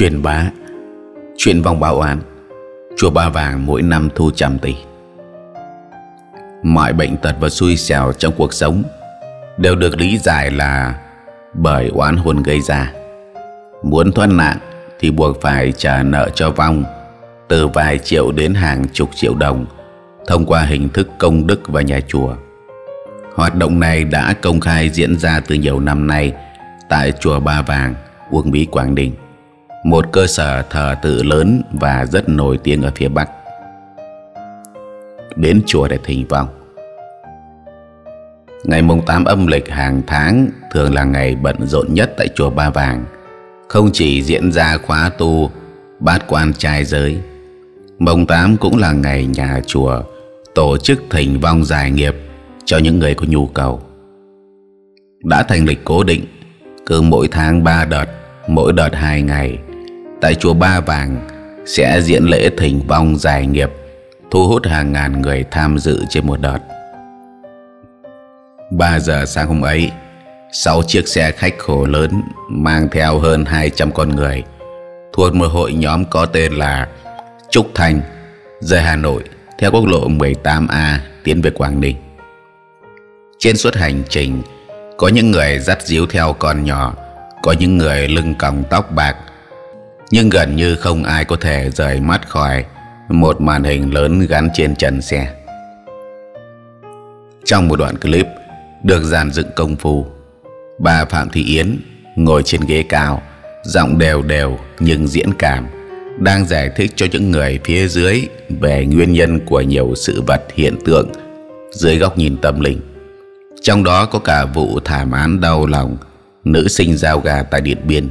truyền bá chuyện vong báo oán chùa ba vàng mỗi năm thu trăm tỷ mọi bệnh tật và xui xẻo trong cuộc sống đều được lý giải là bởi oán hồn gây ra muốn thoát nạn thì buộc phải trả nợ cho vong từ vài triệu đến hàng chục triệu đồng thông qua hình thức công đức và nhà chùa hoạt động này đã công khai diễn ra từ nhiều năm nay tại chùa Ba Vàng, Uông Bí, Quảng đình một cơ sở thờ tự lớn và rất nổi tiếng ở phía Bắc. Đến chùa để thỉnh vong. Ngày mùng tám âm lịch hàng tháng thường là ngày bận rộn nhất tại chùa Ba Vàng. Không chỉ diễn ra khóa tu, bát quan trai giới, mùng tám cũng là ngày nhà chùa tổ chức thỉnh vong giải nghiệp cho những người có nhu cầu. Đã thành lịch cố định, cứ mỗi tháng ba đợt mỗi đợt hai ngày tại chùa Ba Vàng sẽ diễn lễ thỉnh vong giải nghiệp thu hút hàng ngàn người tham dự trên một đợt. 3 giờ sáng hôm ấy, 6 chiếc xe khách khổ lớn mang theo hơn 200 con người thuộc một hội nhóm có tên là Trúc Thành rời Hà Nội theo quốc lộ 18A tiến về Quảng Ninh. Trên suốt hành trình, có những người dắt díu theo con nhỏ, có những người lưng còng tóc bạc, nhưng gần như không ai có thể rời mắt khỏi một màn hình lớn gắn trên trần xe. Trong một đoạn clip được dàn dựng công phu, bà Phạm Thị Yến ngồi trên ghế cao, giọng đều đều nhưng diễn cảm, đang giải thích cho những người phía dưới về nguyên nhân của nhiều sự vật hiện tượng dưới góc nhìn tâm linh. Trong đó có cả vụ thảm án đau lòng nữ sinh giao gà tại Điện Biên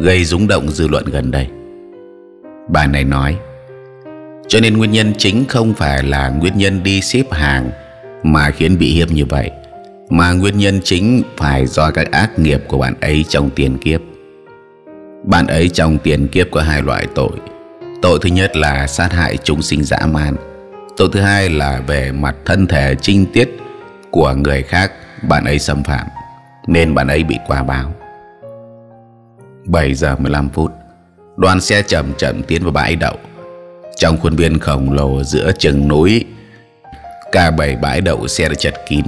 gây rúng động dư luận gần đây. Bà này nói, cho nên nguyên nhân chính không phải là nguyên nhân đi ship hàng mà khiến bị hiếp như vậy, mà nguyên nhân chính phải do các ác nghiệp của bạn ấy trong tiền kiếp. Bạn ấy trong tiền kiếp có hai loại tội. Tội thứ nhất là sát hại chúng sinh dã man. Tội thứ hai là về mặt thân thể trinh tiết của người khác bạn ấy xâm phạm nên bạn ấy bị quả báo. 7 giờ 15 phút Đoàn xe chậm chậm tiến vào bãi đậu Trong khuôn viên khổng lồ giữa chừng núi Cả bảy bãi đậu xe đã chật kín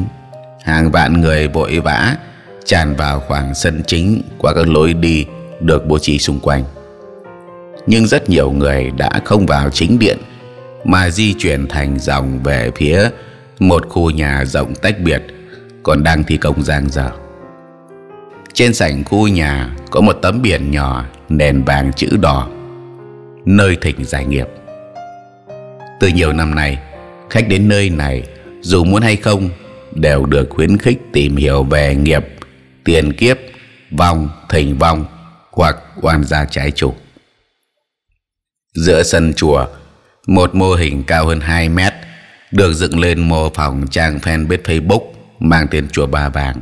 Hàng vạn người vội vã Tràn vào khoảng sân chính Qua các lối đi được bố trí xung quanh Nhưng rất nhiều người đã không vào chính điện Mà di chuyển thành dòng về phía Một khu nhà rộng tách biệt Còn đang thi công giang dở trên sảnh khu nhà có một tấm biển nhỏ nền vàng chữ đỏ Nơi thỉnh giải nghiệp Từ nhiều năm nay Khách đến nơi này dù muốn hay không Đều được khuyến khích tìm hiểu về nghiệp Tiền kiếp Vong, thỉnh vong Hoặc oan gia trái chủ Giữa sân chùa Một mô hình cao hơn 2 mét Được dựng lên mô phòng trang fanpage Facebook Mang tên chùa Ba Vàng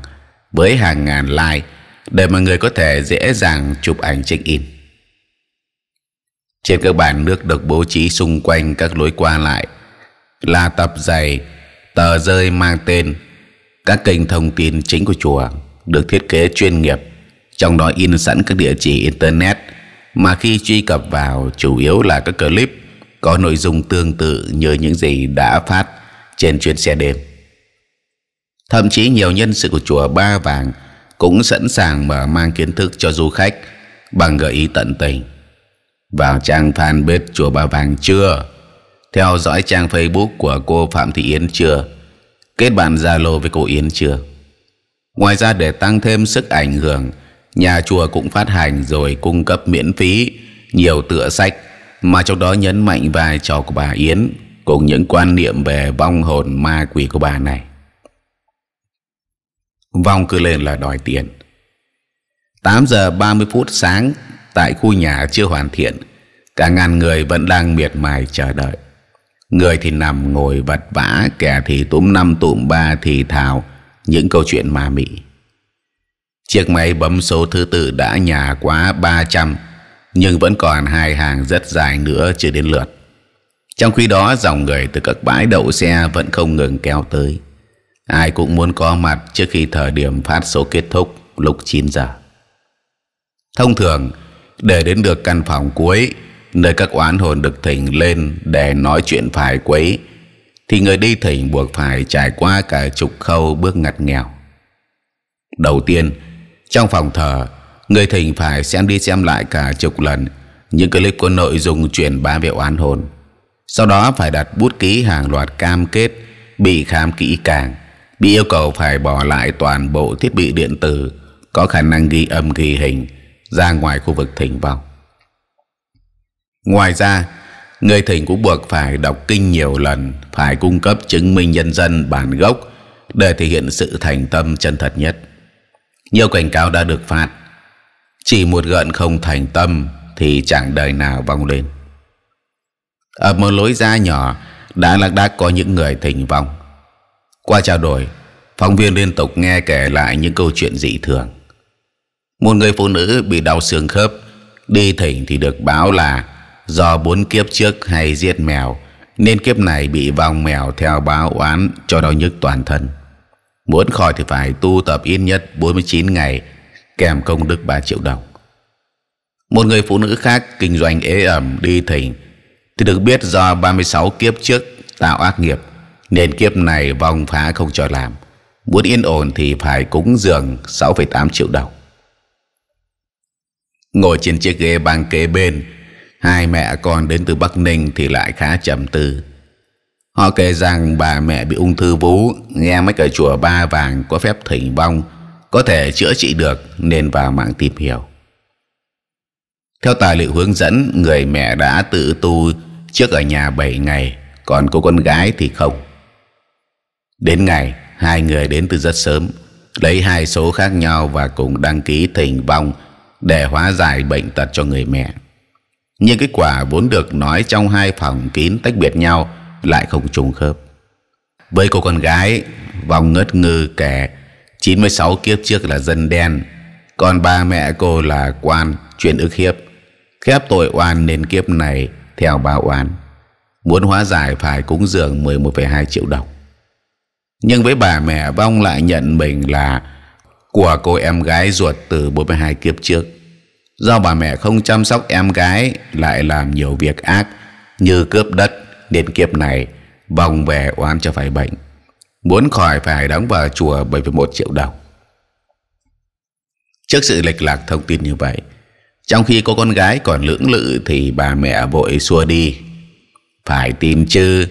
Với hàng ngàn like để mọi người có thể dễ dàng chụp ảnh check-in. Trên các bàn nước được bố trí xung quanh các lối qua lại là tập giày, tờ rơi mang tên, các kênh thông tin chính của chùa được thiết kế chuyên nghiệp, trong đó in sẵn các địa chỉ internet mà khi truy cập vào chủ yếu là các clip có nội dung tương tự như những gì đã phát trên chuyến xe đêm. Thậm chí nhiều nhân sự của chùa Ba Vàng cũng sẵn sàng mở mang kiến thức cho du khách bằng gợi ý tận tình. Vào trang fanpage Chùa Ba Vàng chưa? Theo dõi trang Facebook của cô Phạm Thị Yến chưa? Kết bạn Zalo với cô Yến chưa? Ngoài ra để tăng thêm sức ảnh hưởng, nhà chùa cũng phát hành rồi cung cấp miễn phí nhiều tựa sách mà trong đó nhấn mạnh vai trò của bà Yến cùng những quan niệm về vong hồn ma quỷ của bà này vong cứ lên là đòi tiền 8 giờ 30 phút sáng tại khu nhà chưa hoàn thiện cả ngàn người vẫn đang miệt mài chờ đợi người thì nằm ngồi vật vã kẻ thì túm năm tụm ba thì thào những câu chuyện ma mị chiếc máy bấm số thứ tự đã nhà quá 300 nhưng vẫn còn hai hàng rất dài nữa chưa đến lượt trong khi đó dòng người từ các bãi đậu xe vẫn không ngừng kéo tới Ai cũng muốn có mặt trước khi thời điểm phát số kết thúc lúc 9 giờ. Thông thường, để đến được căn phòng cuối, nơi các oán hồn được thỉnh lên để nói chuyện phải quấy, thì người đi thỉnh buộc phải trải qua cả chục khâu bước ngặt nghèo. Đầu tiên, trong phòng thờ, người thỉnh phải xem đi xem lại cả chục lần những clip có nội dung truyền bá về oán hồn. Sau đó phải đặt bút ký hàng loạt cam kết bị khám kỹ càng bị yêu cầu phải bỏ lại toàn bộ thiết bị điện tử có khả năng ghi âm ghi hình ra ngoài khu vực thỉnh vong. Ngoài ra, người thỉnh cũng buộc phải đọc kinh nhiều lần, phải cung cấp chứng minh nhân dân bản gốc để thể hiện sự thành tâm chân thật nhất. Nhiều cảnh cáo đã được phạt, chỉ một gợn không thành tâm thì chẳng đời nào vong lên. Ở một lối ra nhỏ, đã lạc đác có những người thỉnh vong qua trao đổi, phóng viên liên tục nghe kể lại những câu chuyện dị thường. Một người phụ nữ bị đau xương khớp, đi thỉnh thì được báo là do bốn kiếp trước hay giết mèo, nên kiếp này bị vong mèo theo báo oán cho đau nhức toàn thân. Muốn khỏi thì phải tu tập ít nhất 49 ngày, kèm công đức 3 triệu đồng. Một người phụ nữ khác kinh doanh ế ẩm đi thỉnh thì được biết do 36 kiếp trước tạo ác nghiệp nên kiếp này vong phá không cho làm muốn yên ổn thì phải cúng dường 6,8 triệu đồng ngồi trên chiếc ghế băng kế bên hai mẹ con đến từ Bắc Ninh thì lại khá trầm tư họ kể rằng bà mẹ bị ung thư vú nghe mấy cái chùa ba vàng có phép thỉnh vong có thể chữa trị được nên vào mạng tìm hiểu theo tài liệu hướng dẫn người mẹ đã tự tu trước ở nhà 7 ngày còn cô con gái thì không Đến ngày, hai người đến từ rất sớm, lấy hai số khác nhau và cùng đăng ký thỉnh vong để hóa giải bệnh tật cho người mẹ. Nhưng kết quả vốn được nói trong hai phòng kín tách biệt nhau lại không trùng khớp. Với cô con gái, vong ngất ngư kẻ 96 kiếp trước là dân đen, còn ba mẹ cô là quan chuyện ức hiếp, khép tội oan nên kiếp này theo ba oán, Muốn hóa giải phải cúng dường 11,2 triệu đồng. Nhưng với bà mẹ và lại nhận mình là Của cô em gái ruột từ 42 kiếp trước Do bà mẹ không chăm sóc em gái Lại làm nhiều việc ác Như cướp đất Đến kiếp này Vòng về oan cho phải bệnh Muốn khỏi phải đóng vào chùa 7,1 triệu đồng Trước sự lệch lạc thông tin như vậy Trong khi cô con gái còn lưỡng lự Thì bà mẹ vội xua đi Phải tin chứ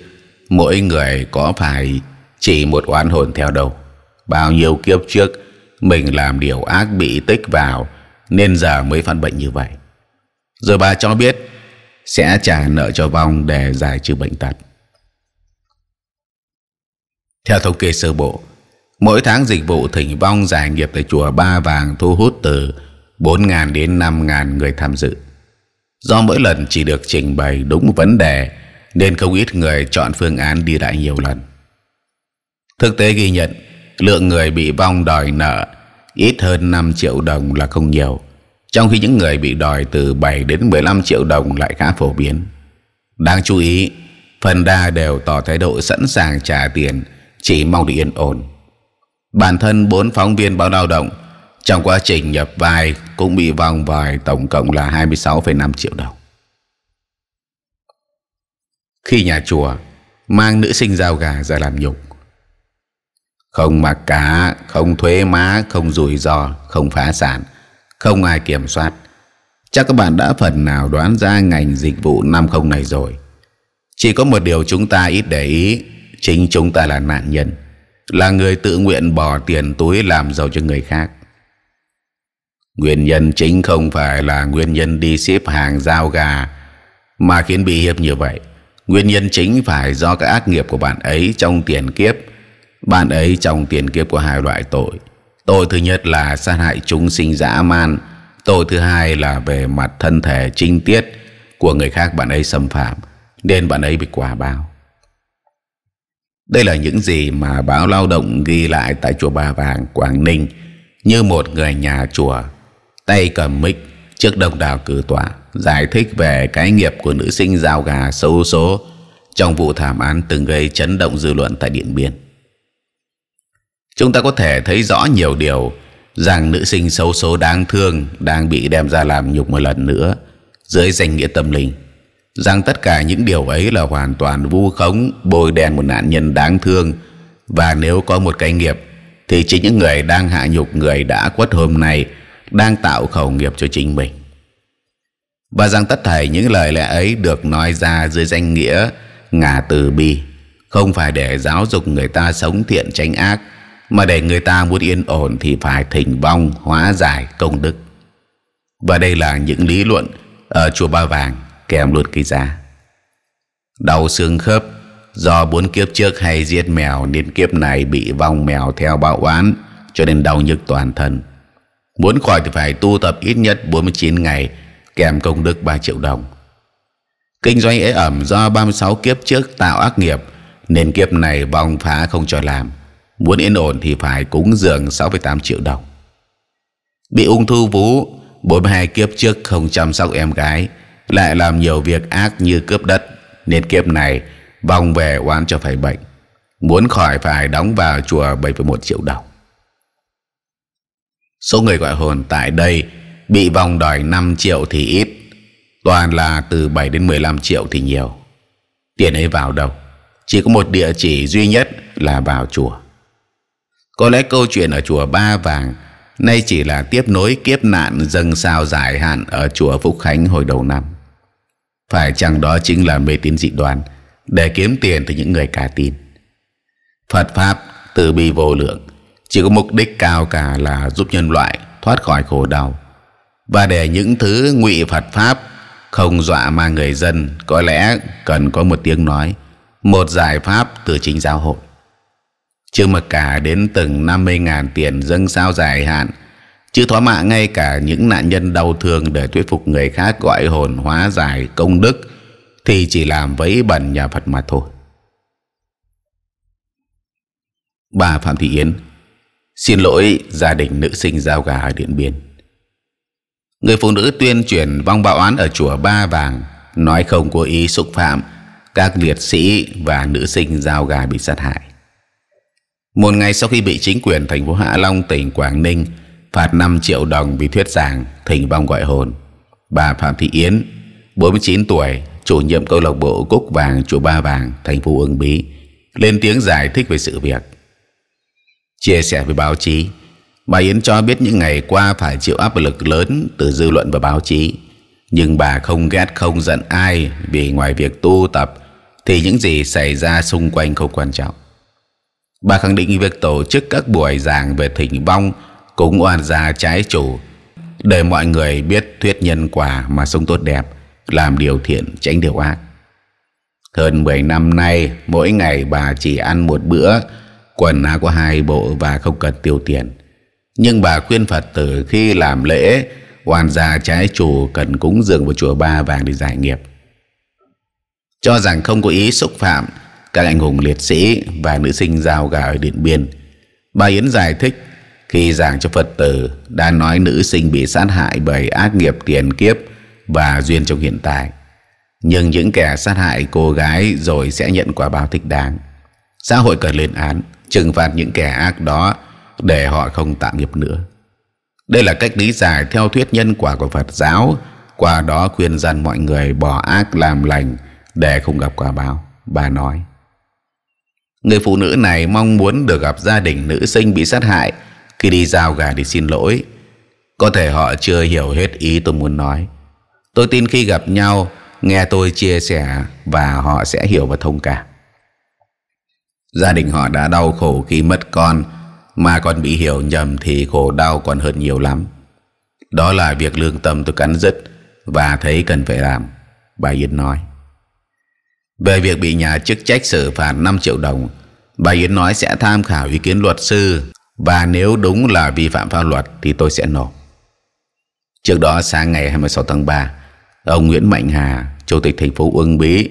Mỗi người có phải chỉ một oán hồn theo đâu bao nhiêu kiếp trước mình làm điều ác bị tích vào nên giờ mới phát bệnh như vậy rồi bà cho biết sẽ trả nợ cho vong để giải trừ bệnh tật theo thống kê sơ bộ mỗi tháng dịch vụ thỉnh vong giải nghiệp tại chùa Ba Vàng thu hút từ 4.000 đến 5.000 người tham dự do mỗi lần chỉ được trình bày đúng vấn đề nên không ít người chọn phương án đi lại nhiều lần Thực tế ghi nhận, lượng người bị vong đòi nợ ít hơn 5 triệu đồng là không nhiều, trong khi những người bị đòi từ 7 đến 15 triệu đồng lại khá phổ biến. Đáng chú ý, phần đa đều tỏ thái độ sẵn sàng trả tiền, chỉ mong được yên ổn. Bản thân bốn phóng viên báo lao động trong quá trình nhập vai cũng bị vòng vài tổng cộng là 26,5 triệu đồng. Khi nhà chùa mang nữ sinh giao gà ra làm nhục, không mặc cả, không thuế má, không rủi ro, không phá sản, không ai kiểm soát. Chắc các bạn đã phần nào đoán ra ngành dịch vụ 50 này rồi. Chỉ có một điều chúng ta ít để ý, chính chúng ta là nạn nhân, là người tự nguyện bỏ tiền túi làm giàu cho người khác. Nguyên nhân chính không phải là nguyên nhân đi xếp hàng giao gà mà khiến bị hiếp như vậy. Nguyên nhân chính phải do các ác nghiệp của bạn ấy trong tiền kiếp bạn ấy trong tiền kiếp có hai loại tội. Tội thứ nhất là sát hại chúng sinh dã man. Tội thứ hai là về mặt thân thể trinh tiết của người khác bạn ấy xâm phạm. Nên bạn ấy bị quả báo. Đây là những gì mà báo lao động ghi lại tại chùa Ba Vàng, Quảng Ninh như một người nhà chùa tay cầm mic trước đông đảo cử tọa giải thích về cái nghiệp của nữ sinh giao gà xấu số trong vụ thảm án từng gây chấn động dư luận tại Điện Biên. Chúng ta có thể thấy rõ nhiều điều rằng nữ sinh xấu số đáng thương đang bị đem ra làm nhục một lần nữa dưới danh nghĩa tâm linh. Rằng tất cả những điều ấy là hoàn toàn vu khống bôi đen một nạn nhân đáng thương và nếu có một cái nghiệp thì chính những người đang hạ nhục người đã quất hôm nay đang tạo khẩu nghiệp cho chính mình và rằng tất thảy những lời lẽ ấy được nói ra dưới danh nghĩa ngả từ bi không phải để giáo dục người ta sống thiện tranh ác mà để người ta muốn yên ổn thì phải thỉnh vong hóa giải công đức và đây là những lý luận ở chùa Ba Vàng kèm luôn cái giá đau xương khớp do bốn kiếp trước hay giết mèo nên kiếp này bị vong mèo theo báo oán cho nên đau nhức toàn thân muốn khỏi thì phải tu tập ít nhất 49 ngày kèm công đức 3 triệu đồng kinh doanh ế ẩm do 36 kiếp trước tạo ác nghiệp nên kiếp này vong phá không cho làm muốn yên ổn thì phải cúng dường 6,8 triệu đồng bị ung thư vú 42 kiếp trước không chăm sóc em gái lại làm nhiều việc ác như cướp đất nên kiếp này vòng về oán cho phải bệnh muốn khỏi phải đóng vào chùa 7,1 triệu đồng số người gọi hồn tại đây bị vòng đòi 5 triệu thì ít toàn là từ 7 đến 15 triệu thì nhiều tiền ấy vào đâu chỉ có một địa chỉ duy nhất là vào chùa có lẽ câu chuyện ở chùa Ba Vàng nay chỉ là tiếp nối kiếp nạn dâng sao dài hạn ở chùa Phúc Khánh hồi đầu năm. Phải chăng đó chính là mê tín dị đoan để kiếm tiền từ những người cả tin. Phật Pháp từ bi vô lượng chỉ có mục đích cao cả là giúp nhân loại thoát khỏi khổ đau và để những thứ ngụy Phật Pháp không dọa mà người dân có lẽ cần có một tiếng nói, một giải pháp từ chính giáo hội chưa mà cả đến từng 50.000 tiền dâng sao dài hạn chứ thỏa mạ ngay cả những nạn nhân đau thương để thuyết phục người khác gọi hồn hóa giải công đức thì chỉ làm vấy bẩn nhà Phật mà thôi bà Phạm Thị Yến xin lỗi gia đình nữ sinh giao gà ở Điện Biên người phụ nữ tuyên truyền vong bạo án ở chùa Ba Vàng nói không cố ý xúc phạm các liệt sĩ và nữ sinh giao gà bị sát hại một ngày sau khi bị chính quyền thành phố Hạ Long tỉnh Quảng Ninh phạt 5 triệu đồng vì thuyết giảng thỉnh vong gọi hồn, bà Phạm Thị Yến, 49 tuổi, chủ nhiệm câu lạc bộ Cúc Vàng Chùa Ba Vàng, thành phố Uông Bí, lên tiếng giải thích về sự việc. Chia sẻ với báo chí, bà Yến cho biết những ngày qua phải chịu áp lực lớn từ dư luận và báo chí. Nhưng bà không ghét không giận ai vì ngoài việc tu tập thì những gì xảy ra xung quanh không quan trọng. Bà khẳng định việc tổ chức các buổi giảng về thỉnh vong cũng oan gia trái chủ để mọi người biết thuyết nhân quả mà sống tốt đẹp, làm điều thiện tránh điều ác. Hơn 10 năm nay, mỗi ngày bà chỉ ăn một bữa, quần áo có hai bộ và không cần tiêu tiền. Nhưng bà khuyên Phật tử khi làm lễ, hoàn gia trái chủ cần cúng dường vào chùa Ba Vàng để giải nghiệp. Cho rằng không có ý xúc phạm, các anh hùng liệt sĩ và nữ sinh giao gà ở Điện Biên. Bà Yến giải thích khi giảng cho Phật tử đã nói nữ sinh bị sát hại bởi ác nghiệp tiền kiếp và duyên trong hiện tại. Nhưng những kẻ sát hại cô gái rồi sẽ nhận quả báo thích đáng. Xã hội cần lên án, trừng phạt những kẻ ác đó để họ không tạo nghiệp nữa. Đây là cách lý giải theo thuyết nhân quả của Phật giáo, qua đó khuyên dân mọi người bỏ ác làm lành để không gặp quả báo, bà nói. Người phụ nữ này mong muốn được gặp gia đình nữ sinh bị sát hại khi đi giao gà để xin lỗi. Có thể họ chưa hiểu hết ý tôi muốn nói. Tôi tin khi gặp nhau, nghe tôi chia sẻ và họ sẽ hiểu và thông cảm. Gia đình họ đã đau khổ khi mất con, mà còn bị hiểu nhầm thì khổ đau còn hơn nhiều lắm. Đó là việc lương tâm tôi cắn rứt và thấy cần phải làm, bà Yên nói. Về việc bị nhà chức trách xử phạt 5 triệu đồng, bà Yến nói sẽ tham khảo ý kiến luật sư và nếu đúng là vi phạm pháp luật thì tôi sẽ nộp. Trước đó sáng ngày 26 tháng 3, ông Nguyễn Mạnh Hà, Chủ tịch thành phố Uông Bí,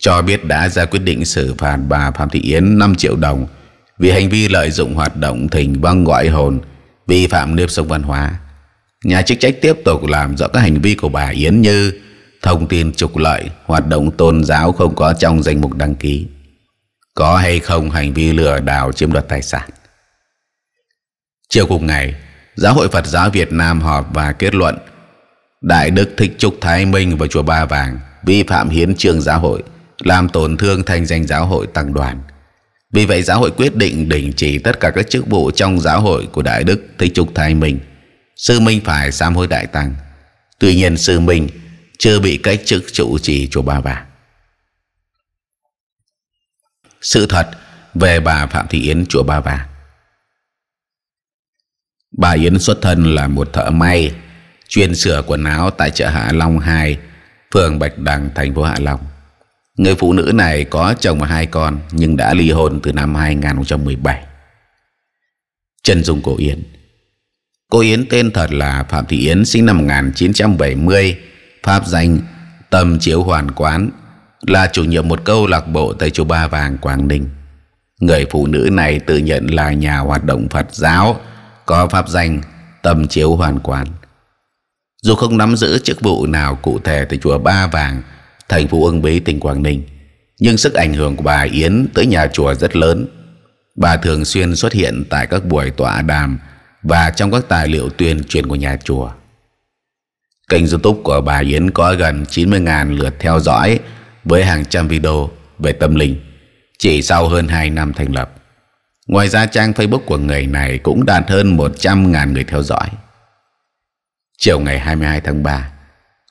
cho biết đã ra quyết định xử phạt bà Phạm Thị Yến 5 triệu đồng vì hành vi lợi dụng hoạt động thỉnh vong gọi hồn, vi phạm nếp sống văn hóa. Nhà chức trách tiếp tục làm rõ các hành vi của bà Yến như thông tin trục lợi, hoạt động tôn giáo không có trong danh mục đăng ký. Có hay không hành vi lừa đảo chiếm đoạt tài sản. Chiều cùng ngày, Giáo hội Phật giáo Việt Nam họp và kết luận Đại Đức Thích Trúc Thái Minh và Chùa Ba Vàng vi phạm hiến trương giáo hội, làm tổn thương thanh danh giáo hội tăng đoàn. Vì vậy giáo hội quyết định đình chỉ tất cả các chức vụ trong giáo hội của Đại Đức Thích Trúc Thái Minh. Sư Minh phải sám hối Đại Tăng. Tuy nhiên sư Minh chưa bị cách chức trụ trì chùa Ba Vàng. Sự thật về bà Phạm Thị Yến chùa Ba Vàng. Bà Yến xuất thân là một thợ may chuyên sửa quần áo tại chợ Hạ Long 2, phường Bạch Đằng, thành phố Hạ Long. Người phụ nữ này có chồng và hai con nhưng đã ly hôn từ năm 2017. Trần Dung Cổ Yến Cô Yến tên thật là Phạm Thị Yến sinh năm 1970 pháp danh Tâm Chiếu Hoàn Quán là chủ nhiệm một câu lạc bộ tại chùa Ba Vàng Quảng Ninh. Người phụ nữ này tự nhận là nhà hoạt động Phật giáo có pháp danh Tâm Chiếu Hoàn Quán. Dù không nắm giữ chức vụ nào cụ thể tại chùa Ba Vàng, thành phố Uông Bí, tỉnh Quảng Ninh, nhưng sức ảnh hưởng của bà Yến tới nhà chùa rất lớn. Bà thường xuyên xuất hiện tại các buổi tọa đàm và trong các tài liệu tuyên truyền của nhà chùa. Kênh youtube của bà Yến có gần 90.000 lượt theo dõi với hàng trăm video về tâm linh chỉ sau hơn 2 năm thành lập. Ngoài ra trang Facebook của người này cũng đạt hơn 100.000 người theo dõi. Chiều ngày 22 tháng 3,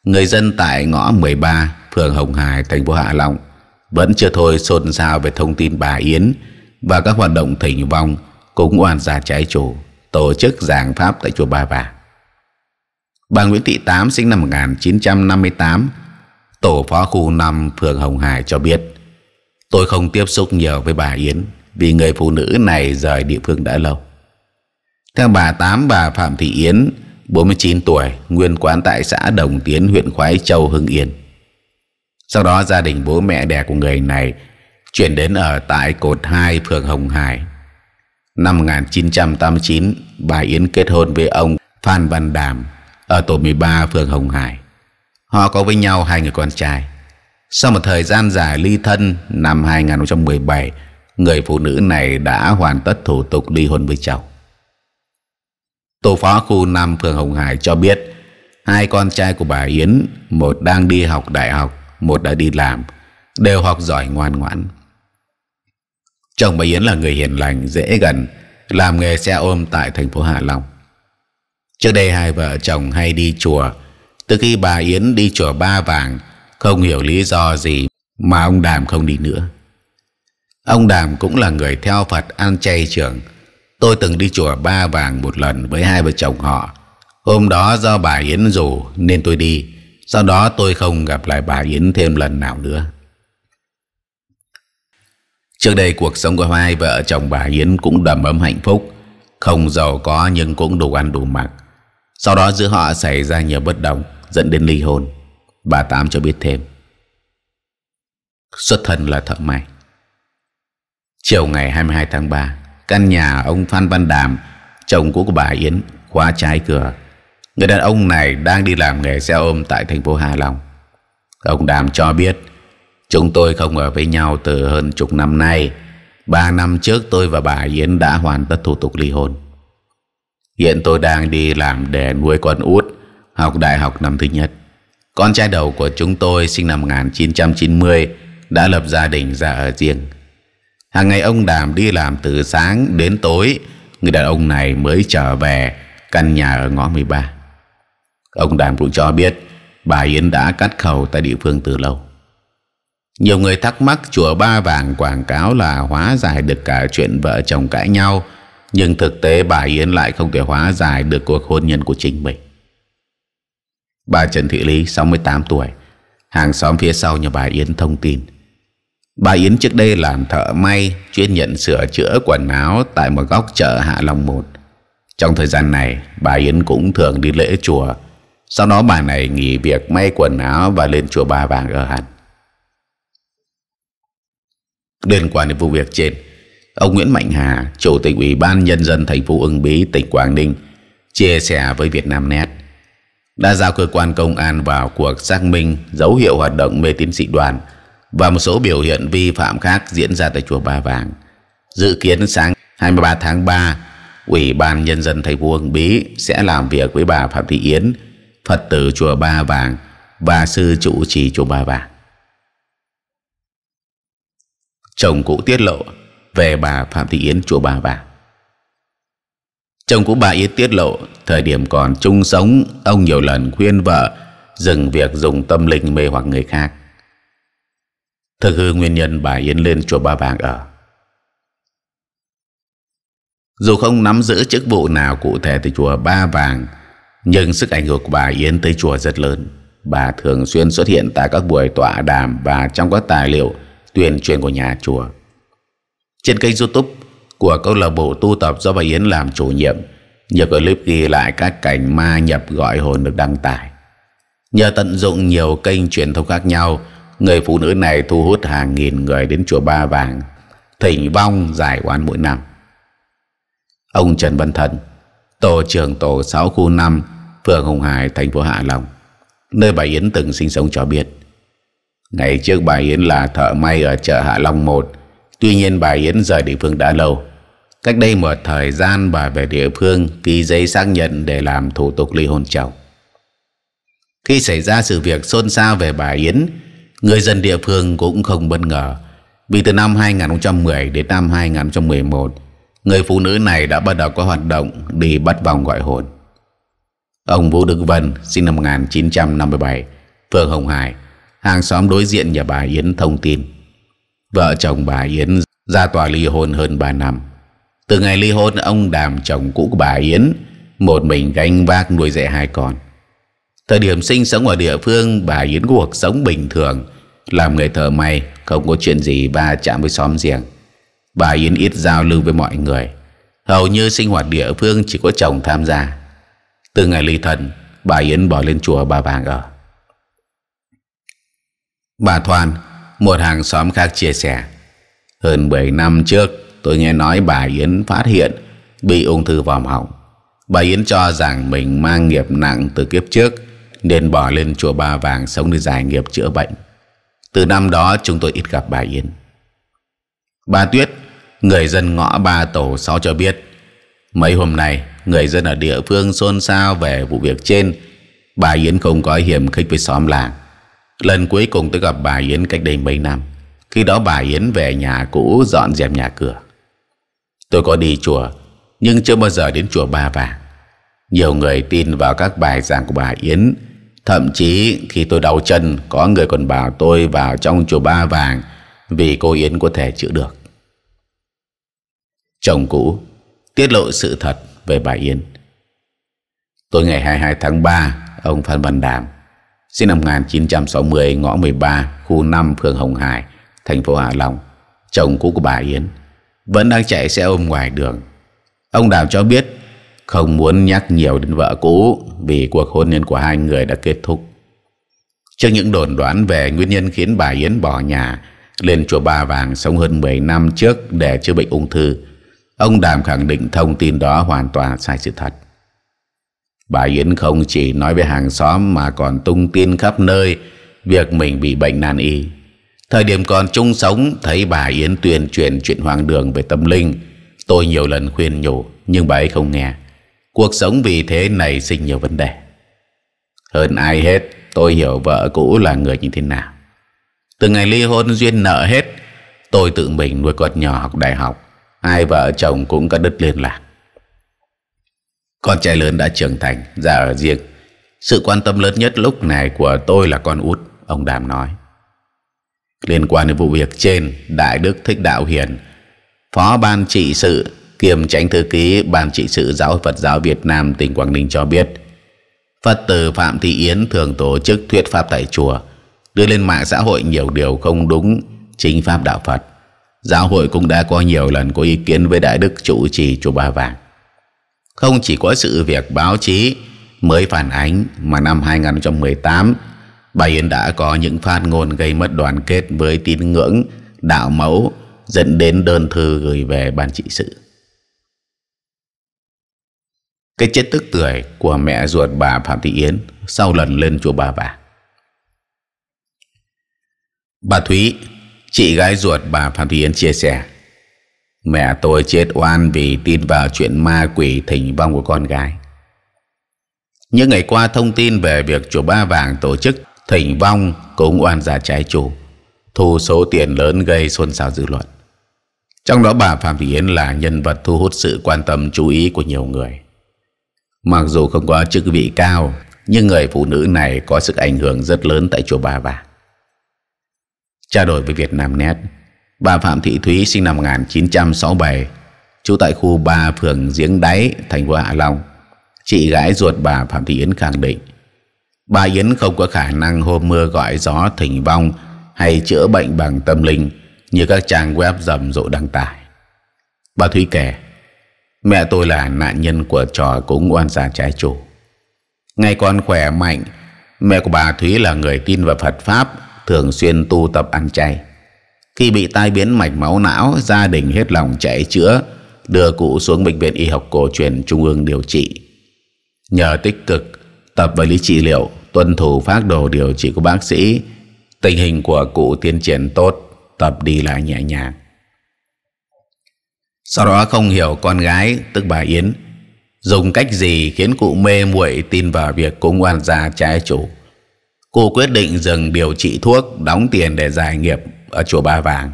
người dân tại ngõ 13, phường Hồng Hải, thành phố Hạ Long vẫn chưa thôi xôn xao về thông tin bà Yến và các hoạt động thỉnh vong cũng oan gia trái chủ tổ chức giảng pháp tại chùa Ba Bà. Bà Nguyễn Thị Tám sinh năm 1958, tổ phó khu 5 phường Hồng Hải cho biết Tôi không tiếp xúc nhiều với bà Yến vì người phụ nữ này rời địa phương đã lâu. Theo bà Tám, bà Phạm Thị Yến, 49 tuổi, nguyên quán tại xã Đồng Tiến, huyện Khoái Châu, Hưng Yên. Sau đó gia đình bố mẹ đẻ của người này chuyển đến ở tại cột 2 phường Hồng Hải. Năm 1989, bà Yến kết hôn với ông Phan Văn Đàm, ở tổ 13 phường Hồng Hải. Họ có với nhau hai người con trai. Sau một thời gian dài ly thân năm 2017, người phụ nữ này đã hoàn tất thủ tục ly hôn với chồng. Tổ phó khu 5 phường Hồng Hải cho biết hai con trai của bà Yến, một đang đi học đại học, một đã đi làm, đều học giỏi ngoan ngoãn. Chồng bà Yến là người hiền lành, dễ gần, làm nghề xe ôm tại thành phố Hà Long. Trước đây hai vợ chồng hay đi chùa Từ khi bà Yến đi chùa Ba Vàng Không hiểu lý do gì Mà ông Đàm không đi nữa Ông Đàm cũng là người theo Phật ăn chay trưởng Tôi từng đi chùa Ba Vàng một lần với hai vợ chồng họ Hôm đó do bà Yến rủ nên tôi đi Sau đó tôi không gặp lại bà Yến thêm lần nào nữa Trước đây cuộc sống của hai vợ chồng bà Yến cũng đầm ấm hạnh phúc Không giàu có nhưng cũng đủ ăn đủ mặc sau đó giữa họ xảy ra nhiều bất đồng dẫn đến ly hôn. Bà Tám cho biết thêm. Xuất thân là thợ may. Chiều ngày 22 tháng 3, căn nhà ông Phan Văn Đàm, chồng của bà Yến, khóa trái cửa. Người đàn ông này đang đi làm nghề xe ôm tại thành phố Hà Long. Ông Đàm cho biết, chúng tôi không ở với nhau từ hơn chục năm nay. Ba năm trước tôi và bà Yến đã hoàn tất thủ tục ly hôn. Hiện tôi đang đi làm để nuôi con út, học đại học năm thứ nhất. Con trai đầu của chúng tôi sinh năm 1990 đã lập gia đình ra ở riêng. Hàng ngày ông Đàm đi làm từ sáng đến tối, người đàn ông này mới trở về căn nhà ở ngõ 13. Ông Đàm cũng cho biết bà Yến đã cắt khẩu tại địa phương từ lâu. Nhiều người thắc mắc chùa Ba Vàng quảng cáo là hóa giải được cả chuyện vợ chồng cãi nhau – nhưng thực tế bà Yến lại không thể hóa giải được cuộc hôn nhân của chính mình. Bà Trần Thị Lý 68 tuổi, hàng xóm phía sau nhà bà Yến thông tin. Bà Yến trước đây làm thợ may, chuyên nhận sửa chữa quần áo tại một góc chợ Hạ Long 1. Trong thời gian này, bà Yến cũng thường đi lễ chùa. Sau đó bà này nghỉ việc may quần áo và lên chùa Ba Vàng ở hẳn. Liên quan đến vụ việc trên, Ông Nguyễn Mạnh Hà, Chủ tịch Ủy ban Nhân dân thành phố Ưng Bí, tỉnh Quảng Ninh, chia sẻ với Vietnamnet đã giao cơ quan công an vào cuộc xác minh dấu hiệu hoạt động mê tín dị đoàn và một số biểu hiện vi phạm khác diễn ra tại chùa Ba Vàng. Dự kiến sáng 23 tháng 3, Ủy ban Nhân dân thành phố Uông Bí sẽ làm việc với bà Phạm Thị Yến, Phật tử chùa Ba Vàng và sư trụ trì chùa Ba Vàng. Chồng cũ tiết lộ về bà Phạm Thị Yến chùa Bà Bà. Chồng của bà Yến tiết lộ, thời điểm còn chung sống, ông nhiều lần khuyên vợ dừng việc dùng tâm linh mê hoặc người khác. Thực hư nguyên nhân bà Yến lên chùa Ba Vàng ở. Dù không nắm giữ chức vụ nào cụ thể từ chùa Ba Vàng, nhưng sức ảnh hưởng của bà Yến tới chùa rất lớn. Bà thường xuyên xuất hiện tại các buổi tọa đàm và trong các tài liệu tuyên truyền của nhà chùa trên kênh youtube của câu lạc bộ tu tập do bà Yến làm chủ nhiệm. Nhiều clip ghi lại các cảnh ma nhập gọi hồn được đăng tải. Nhờ tận dụng nhiều kênh truyền thông khác nhau, người phụ nữ này thu hút hàng nghìn người đến chùa Ba Vàng, thỉnh vong giải oan mỗi năm. Ông Trần Văn Thần, tổ trưởng tổ 6 khu 5, phường Hồng Hải, thành phố Hạ Long, nơi bà Yến từng sinh sống cho biết. Ngày trước bà Yến là thợ may ở chợ Hạ Long 1, Tuy nhiên bà Yến rời địa phương đã lâu Cách đây một thời gian bà về địa phương ký giấy xác nhận để làm thủ tục ly hôn chồng. Khi xảy ra sự việc xôn xao về bà Yến, người dân địa phương cũng không bất ngờ. Vì từ năm 2010 đến năm 2011, người phụ nữ này đã bắt đầu có hoạt động đi bắt vòng gọi hồn. Ông Vũ Đức Vân, sinh năm 1957, phường Hồng Hải, hàng xóm đối diện nhà bà Yến thông tin. Vợ chồng bà Yến ra tòa ly hôn hơn 3 năm. Từ ngày ly hôn, ông Đàm chồng cũ của bà Yến một mình gánh vác nuôi dạy hai con. Thời điểm sinh sống ở địa phương, bà Yến cuộc sống bình thường, làm người thờ may, không có chuyện gì va chạm với xóm giềng. Bà Yến ít giao lưu với mọi người, hầu như sinh hoạt địa phương chỉ có chồng tham gia. Từ ngày ly thần, bà Yến bỏ lên chùa bà Vàng ở. Bà Thoan một hàng xóm khác chia sẻ Hơn 7 năm trước tôi nghe nói bà Yến phát hiện Bị ung thư vòm họng Bà Yến cho rằng mình mang nghiệp nặng từ kiếp trước Nên bỏ lên chùa Ba Vàng sống để giải nghiệp chữa bệnh Từ năm đó chúng tôi ít gặp bà Yến Bà Tuyết, người dân ngõ ba tổ 6 cho biết Mấy hôm nay, người dân ở địa phương xôn xao về vụ việc trên Bà Yến không có hiềm khích với xóm làng Lần cuối cùng tôi gặp bà Yến cách đây mấy năm Khi đó bà Yến về nhà cũ dọn dẹp nhà cửa Tôi có đi chùa Nhưng chưa bao giờ đến chùa Ba Vàng Nhiều người tin vào các bài giảng của bà Yến Thậm chí khi tôi đau chân Có người còn bảo tôi vào trong chùa Ba Vàng Vì cô Yến có thể chữa được Chồng cũ tiết lộ sự thật về bà Yến Tôi ngày 22 tháng 3 Ông Phan Văn Đàm sinh năm 1960 ngõ 13 khu 5 phường Hồng Hải thành phố Hạ Long chồng cũ của bà Yến vẫn đang chạy xe ôm ngoài đường ông Đào cho biết không muốn nhắc nhiều đến vợ cũ vì cuộc hôn nhân của hai người đã kết thúc trước những đồn đoán về nguyên nhân khiến bà Yến bỏ nhà lên chùa Ba Vàng sống hơn 10 năm trước để chữa bệnh ung thư ông Đàm khẳng định thông tin đó hoàn toàn sai sự thật Bà Yến không chỉ nói với hàng xóm mà còn tung tin khắp nơi việc mình bị bệnh nan y. Thời điểm còn chung sống thấy bà Yến tuyên truyền chuyện hoàng đường về tâm linh. Tôi nhiều lần khuyên nhủ nhưng bà ấy không nghe. Cuộc sống vì thế này sinh nhiều vấn đề. Hơn ai hết tôi hiểu vợ cũ là người như thế nào. Từ ngày ly hôn duyên nợ hết tôi tự mình nuôi con nhỏ học đại học. Hai vợ chồng cũng có đứt liên lạc. Con trai lớn đã trưởng thành, ra ở riêng. Sự quan tâm lớn nhất lúc này của tôi là con út, ông Đàm nói. Liên quan đến vụ việc trên, Đại Đức Thích Đạo Hiền, Phó Ban Trị sự kiêm tránh thư ký Ban Trị sự Giáo hội Phật giáo Việt Nam tỉnh Quảng Ninh cho biết, Phật tử Phạm Thị Yến thường tổ chức thuyết pháp tại chùa, đưa lên mạng xã hội nhiều điều không đúng chính pháp đạo Phật. Giáo hội cũng đã có nhiều lần có ý kiến với Đại Đức Chủ trì Chùa Ba Vàng. Không chỉ có sự việc báo chí mới phản ánh mà năm 2018, bà Yến đã có những phát ngôn gây mất đoàn kết với tín ngưỡng, đạo mẫu dẫn đến đơn thư gửi về ban trị sự. Cái chết tức tuổi của mẹ ruột bà Phạm Thị Yến sau lần lên chùa Bà Vả. Bà Thúy, chị gái ruột bà Phạm Thị Yến chia sẻ Mẹ tôi chết oan vì tin vào chuyện ma quỷ thỉnh vong của con gái. Những ngày qua thông tin về việc chùa Ba Vàng tổ chức thỉnh vong cũng oan gia trái chủ, thu số tiền lớn gây xôn xao dư luận. Trong đó bà Phạm Thị Yến là nhân vật thu hút sự quan tâm chú ý của nhiều người. Mặc dù không có chức vị cao, nhưng người phụ nữ này có sức ảnh hưởng rất lớn tại chùa Ba Vàng. Trao đổi với Việt Nam Net, Bà Phạm Thị Thúy sinh năm 1967, trú tại khu 3 phường Giếng Đáy, thành phố Hạ Long. Chị gái ruột bà Phạm Thị Yến khẳng định, bà Yến không có khả năng hôm mưa gọi gió thỉnh vong hay chữa bệnh bằng tâm linh như các trang web rầm rộ đăng tải. Bà Thúy kể, mẹ tôi là nạn nhân của trò cúng oan gia trái chủ. Ngày còn khỏe mạnh, mẹ của bà Thúy là người tin vào Phật Pháp, thường xuyên tu tập ăn chay. Khi bị tai biến mạch máu não, gia đình hết lòng chạy chữa, đưa cụ xuống Bệnh viện Y học Cổ truyền Trung ương điều trị. Nhờ tích cực, tập vật lý trị liệu, tuân thủ phác đồ điều trị của bác sĩ, tình hình của cụ tiến triển tốt, tập đi lại nhẹ nhàng. Sau đó không hiểu con gái, tức bà Yến, dùng cách gì khiến cụ mê muội tin vào việc cúng oan gia trái chủ. Cụ quyết định dừng điều trị thuốc, đóng tiền để giải nghiệp ở chùa Ba Vàng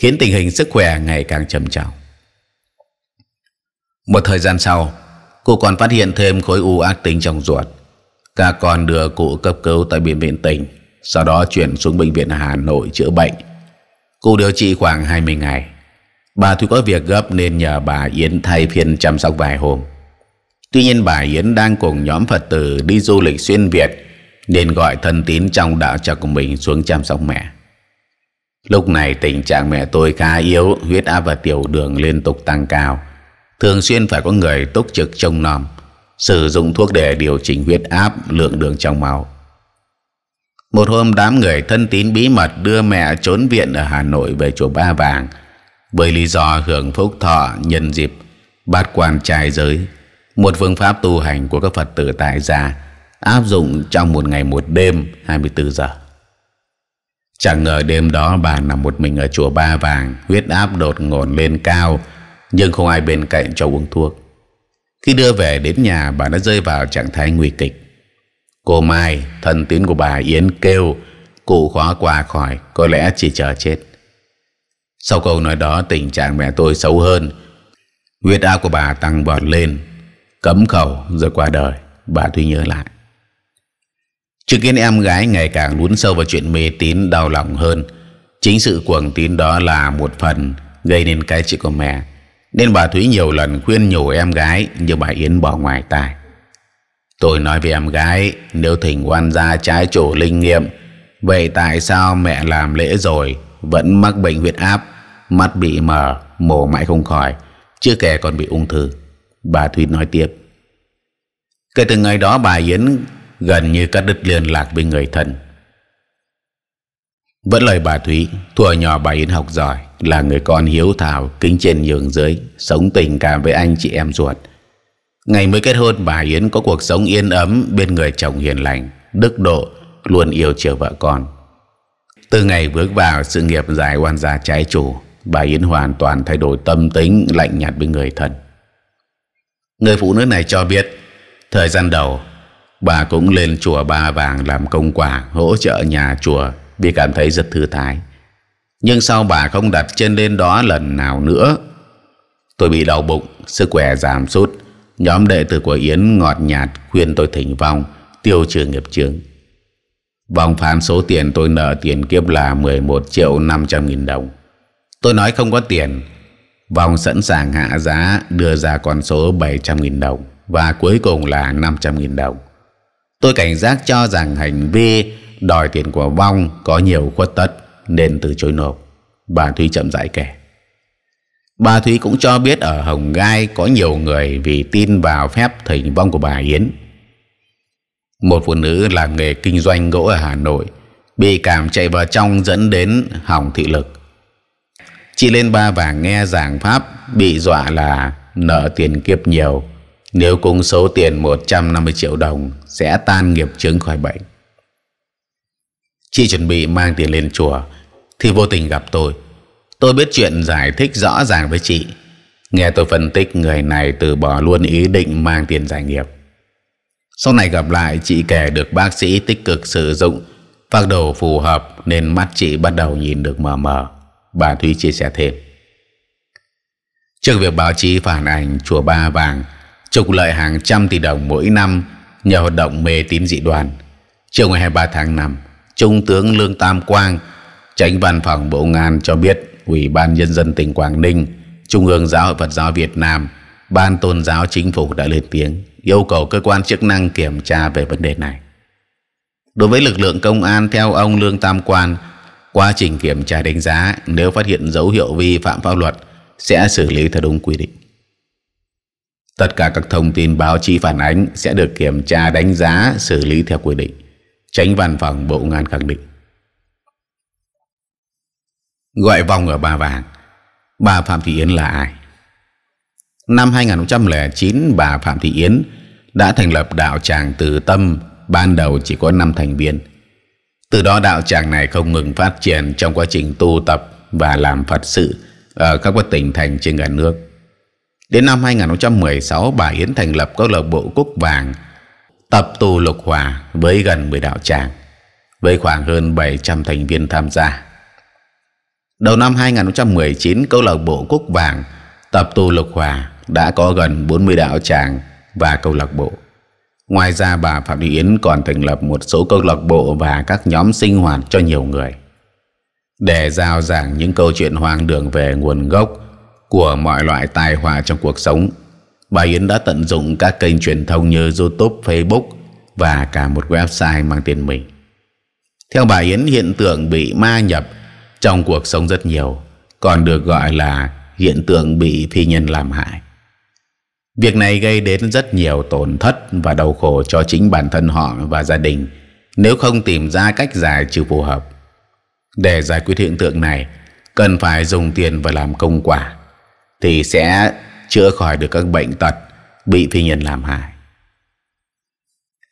khiến tình hình sức khỏe ngày càng trầm trọng. Một thời gian sau, cụ còn phát hiện thêm khối u ác tính trong ruột. Cả con đưa cụ cấp cứu tại bệnh viện tỉnh, sau đó chuyển xuống bệnh viện Hà Nội chữa bệnh. Cụ điều trị khoảng 20 ngày. Bà Thúy có việc gấp nên nhờ bà Yến thay phiên chăm sóc vài hôm. Tuy nhiên bà Yến đang cùng nhóm Phật tử đi du lịch xuyên Việt nên gọi thân tín trong đạo trà của mình xuống chăm sóc mẹ. Lúc này tình trạng mẹ tôi khá yếu, huyết áp và tiểu đường liên tục tăng cao. Thường xuyên phải có người túc trực trông nom, sử dụng thuốc để điều chỉnh huyết áp, lượng đường trong máu. Một hôm đám người thân tín bí mật đưa mẹ trốn viện ở Hà Nội về chùa Ba Vàng bởi lý do hưởng phúc thọ nhân dịp bát quan trai giới, một phương pháp tu hành của các Phật tử tại gia áp dụng trong một ngày một đêm 24 giờ. Chẳng ngờ đêm đó bà nằm một mình ở chùa Ba Vàng, huyết áp đột ngột lên cao, nhưng không ai bên cạnh cho uống thuốc. Khi đưa về đến nhà, bà đã rơi vào trạng thái nguy kịch. Cô Mai, thân tín của bà Yến kêu, cụ khó qua khỏi, có lẽ chỉ chờ chết. Sau câu nói đó, tình trạng mẹ tôi xấu hơn. Huyết áp của bà tăng vọt lên, cấm khẩu rồi qua đời, bà tuy nhớ lại chứng kiến em gái ngày càng lún sâu vào chuyện mê tín đau lòng hơn chính sự cuồng tín đó là một phần gây nên cái chữ của mẹ nên bà thúy nhiều lần khuyên nhủ em gái nhưng bà yến bỏ ngoài tai tôi nói với em gái nếu thỉnh quan gia trái chủ linh nghiệm vậy tại sao mẹ làm lễ rồi vẫn mắc bệnh huyết áp mắt bị mờ mổ mãi không khỏi chưa kể còn bị ung thư bà thúy nói tiếp kể từ ngày đó bà yến gần như cắt đứt liên lạc với người thân vẫn lời bà thúy thuở nhỏ bà yến học giỏi là người con hiếu thảo kính trên nhường dưới sống tình cảm với anh chị em ruột ngày mới kết hôn bà yến có cuộc sống yên ấm bên người chồng hiền lành đức độ luôn yêu chiều vợ con từ ngày bước vào sự nghiệp dài quan gia trái chủ bà yến hoàn toàn thay đổi tâm tính lạnh nhạt với người thân người phụ nữ này cho biết thời gian đầu Bà cũng lên chùa Ba Vàng làm công quả hỗ trợ nhà chùa vì cảm thấy rất thư thái. Nhưng sau bà không đặt chân lên đó lần nào nữa? Tôi bị đau bụng, sức khỏe giảm sút. Nhóm đệ tử của Yến ngọt nhạt khuyên tôi thỉnh vong, tiêu trừ nghiệp chướng. Vòng phán số tiền tôi nợ tiền kiếp là mười một triệu năm trăm nghìn đồng. Tôi nói không có tiền. Vòng sẵn sàng hạ giá đưa ra con số bảy trăm nghìn đồng và cuối cùng là năm trăm nghìn đồng. Tôi cảnh giác cho rằng hành vi đòi tiền của Vong có nhiều khuất tất nên từ chối nộp. Bà Thúy chậm rãi kể. Bà Thúy cũng cho biết ở Hồng Gai có nhiều người vì tin vào phép thỉnh vong của bà Yến. Một phụ nữ làm nghề kinh doanh gỗ ở Hà Nội bị cảm chạy vào trong dẫn đến hỏng thị lực. Chị lên ba vàng nghe giảng pháp bị dọa là nợ tiền kiếp nhiều nếu cùng số tiền 150 triệu đồng Sẽ tan nghiệp chứng khỏi bệnh Chị chuẩn bị mang tiền lên chùa Thì vô tình gặp tôi Tôi biết chuyện giải thích rõ ràng với chị Nghe tôi phân tích người này từ bỏ luôn ý định mang tiền giải nghiệp Sau này gặp lại chị kể được bác sĩ tích cực sử dụng Phác đồ phù hợp nên mắt chị bắt đầu nhìn được mờ mờ Bà Thúy chia sẻ thêm Trước việc báo chí phản ảnh chùa Ba Vàng trục lợi hàng trăm tỷ đồng mỗi năm nhờ hoạt động mê tín dị đoan. Chiều ngày 23 tháng 5, Trung tướng Lương Tam Quang, tránh văn phòng Bộ Công cho biết Ủy ban Nhân dân tỉnh Quảng Ninh, Trung ương Giáo hội Phật giáo Việt Nam, Ban Tôn giáo Chính phủ đã lên tiếng yêu cầu cơ quan chức năng kiểm tra về vấn đề này. Đối với lực lượng công an, theo ông Lương Tam Quang, quá trình kiểm tra đánh giá nếu phát hiện dấu hiệu vi phạm pháp luật sẽ xử lý theo đúng quy định. Tất cả các thông tin báo chí phản ánh sẽ được kiểm tra đánh giá xử lý theo quy định. Tránh văn phòng Bộ Công khẳng định. Gọi vòng ở Bà Vàng Bà Phạm Thị Yến là ai? Năm 2009, bà Phạm Thị Yến đã thành lập đạo tràng Từ Tâm, ban đầu chỉ có 5 thành viên. Từ đó đạo tràng này không ngừng phát triển trong quá trình tu tập và làm Phật sự ở các tỉnh thành trên cả nước. Đến năm 2016, bà Yến thành lập câu lạc bộ Cúc Vàng, tập tù lục hòa với gần 10 đạo tràng, với khoảng hơn 700 thành viên tham gia. Đầu năm 2019, câu lạc bộ Cúc Vàng, tập tù lục hòa đã có gần 40 đạo tràng và câu lạc bộ. Ngoài ra bà Phạm Thị Yến còn thành lập một số câu lạc bộ và các nhóm sinh hoạt cho nhiều người. Để giao giảng những câu chuyện hoang đường về nguồn gốc, của mọi loại tài họa trong cuộc sống. Bà Yến đã tận dụng các kênh truyền thông như YouTube, Facebook và cả một website mang tên mình. Theo bà Yến, hiện tượng bị ma nhập trong cuộc sống rất nhiều, còn được gọi là hiện tượng bị phi nhân làm hại. Việc này gây đến rất nhiều tổn thất và đau khổ cho chính bản thân họ và gia đình nếu không tìm ra cách giải trừ phù hợp. Để giải quyết hiện tượng này, cần phải dùng tiền và làm công quả thì sẽ chữa khỏi được các bệnh tật bị phi nhân làm hại.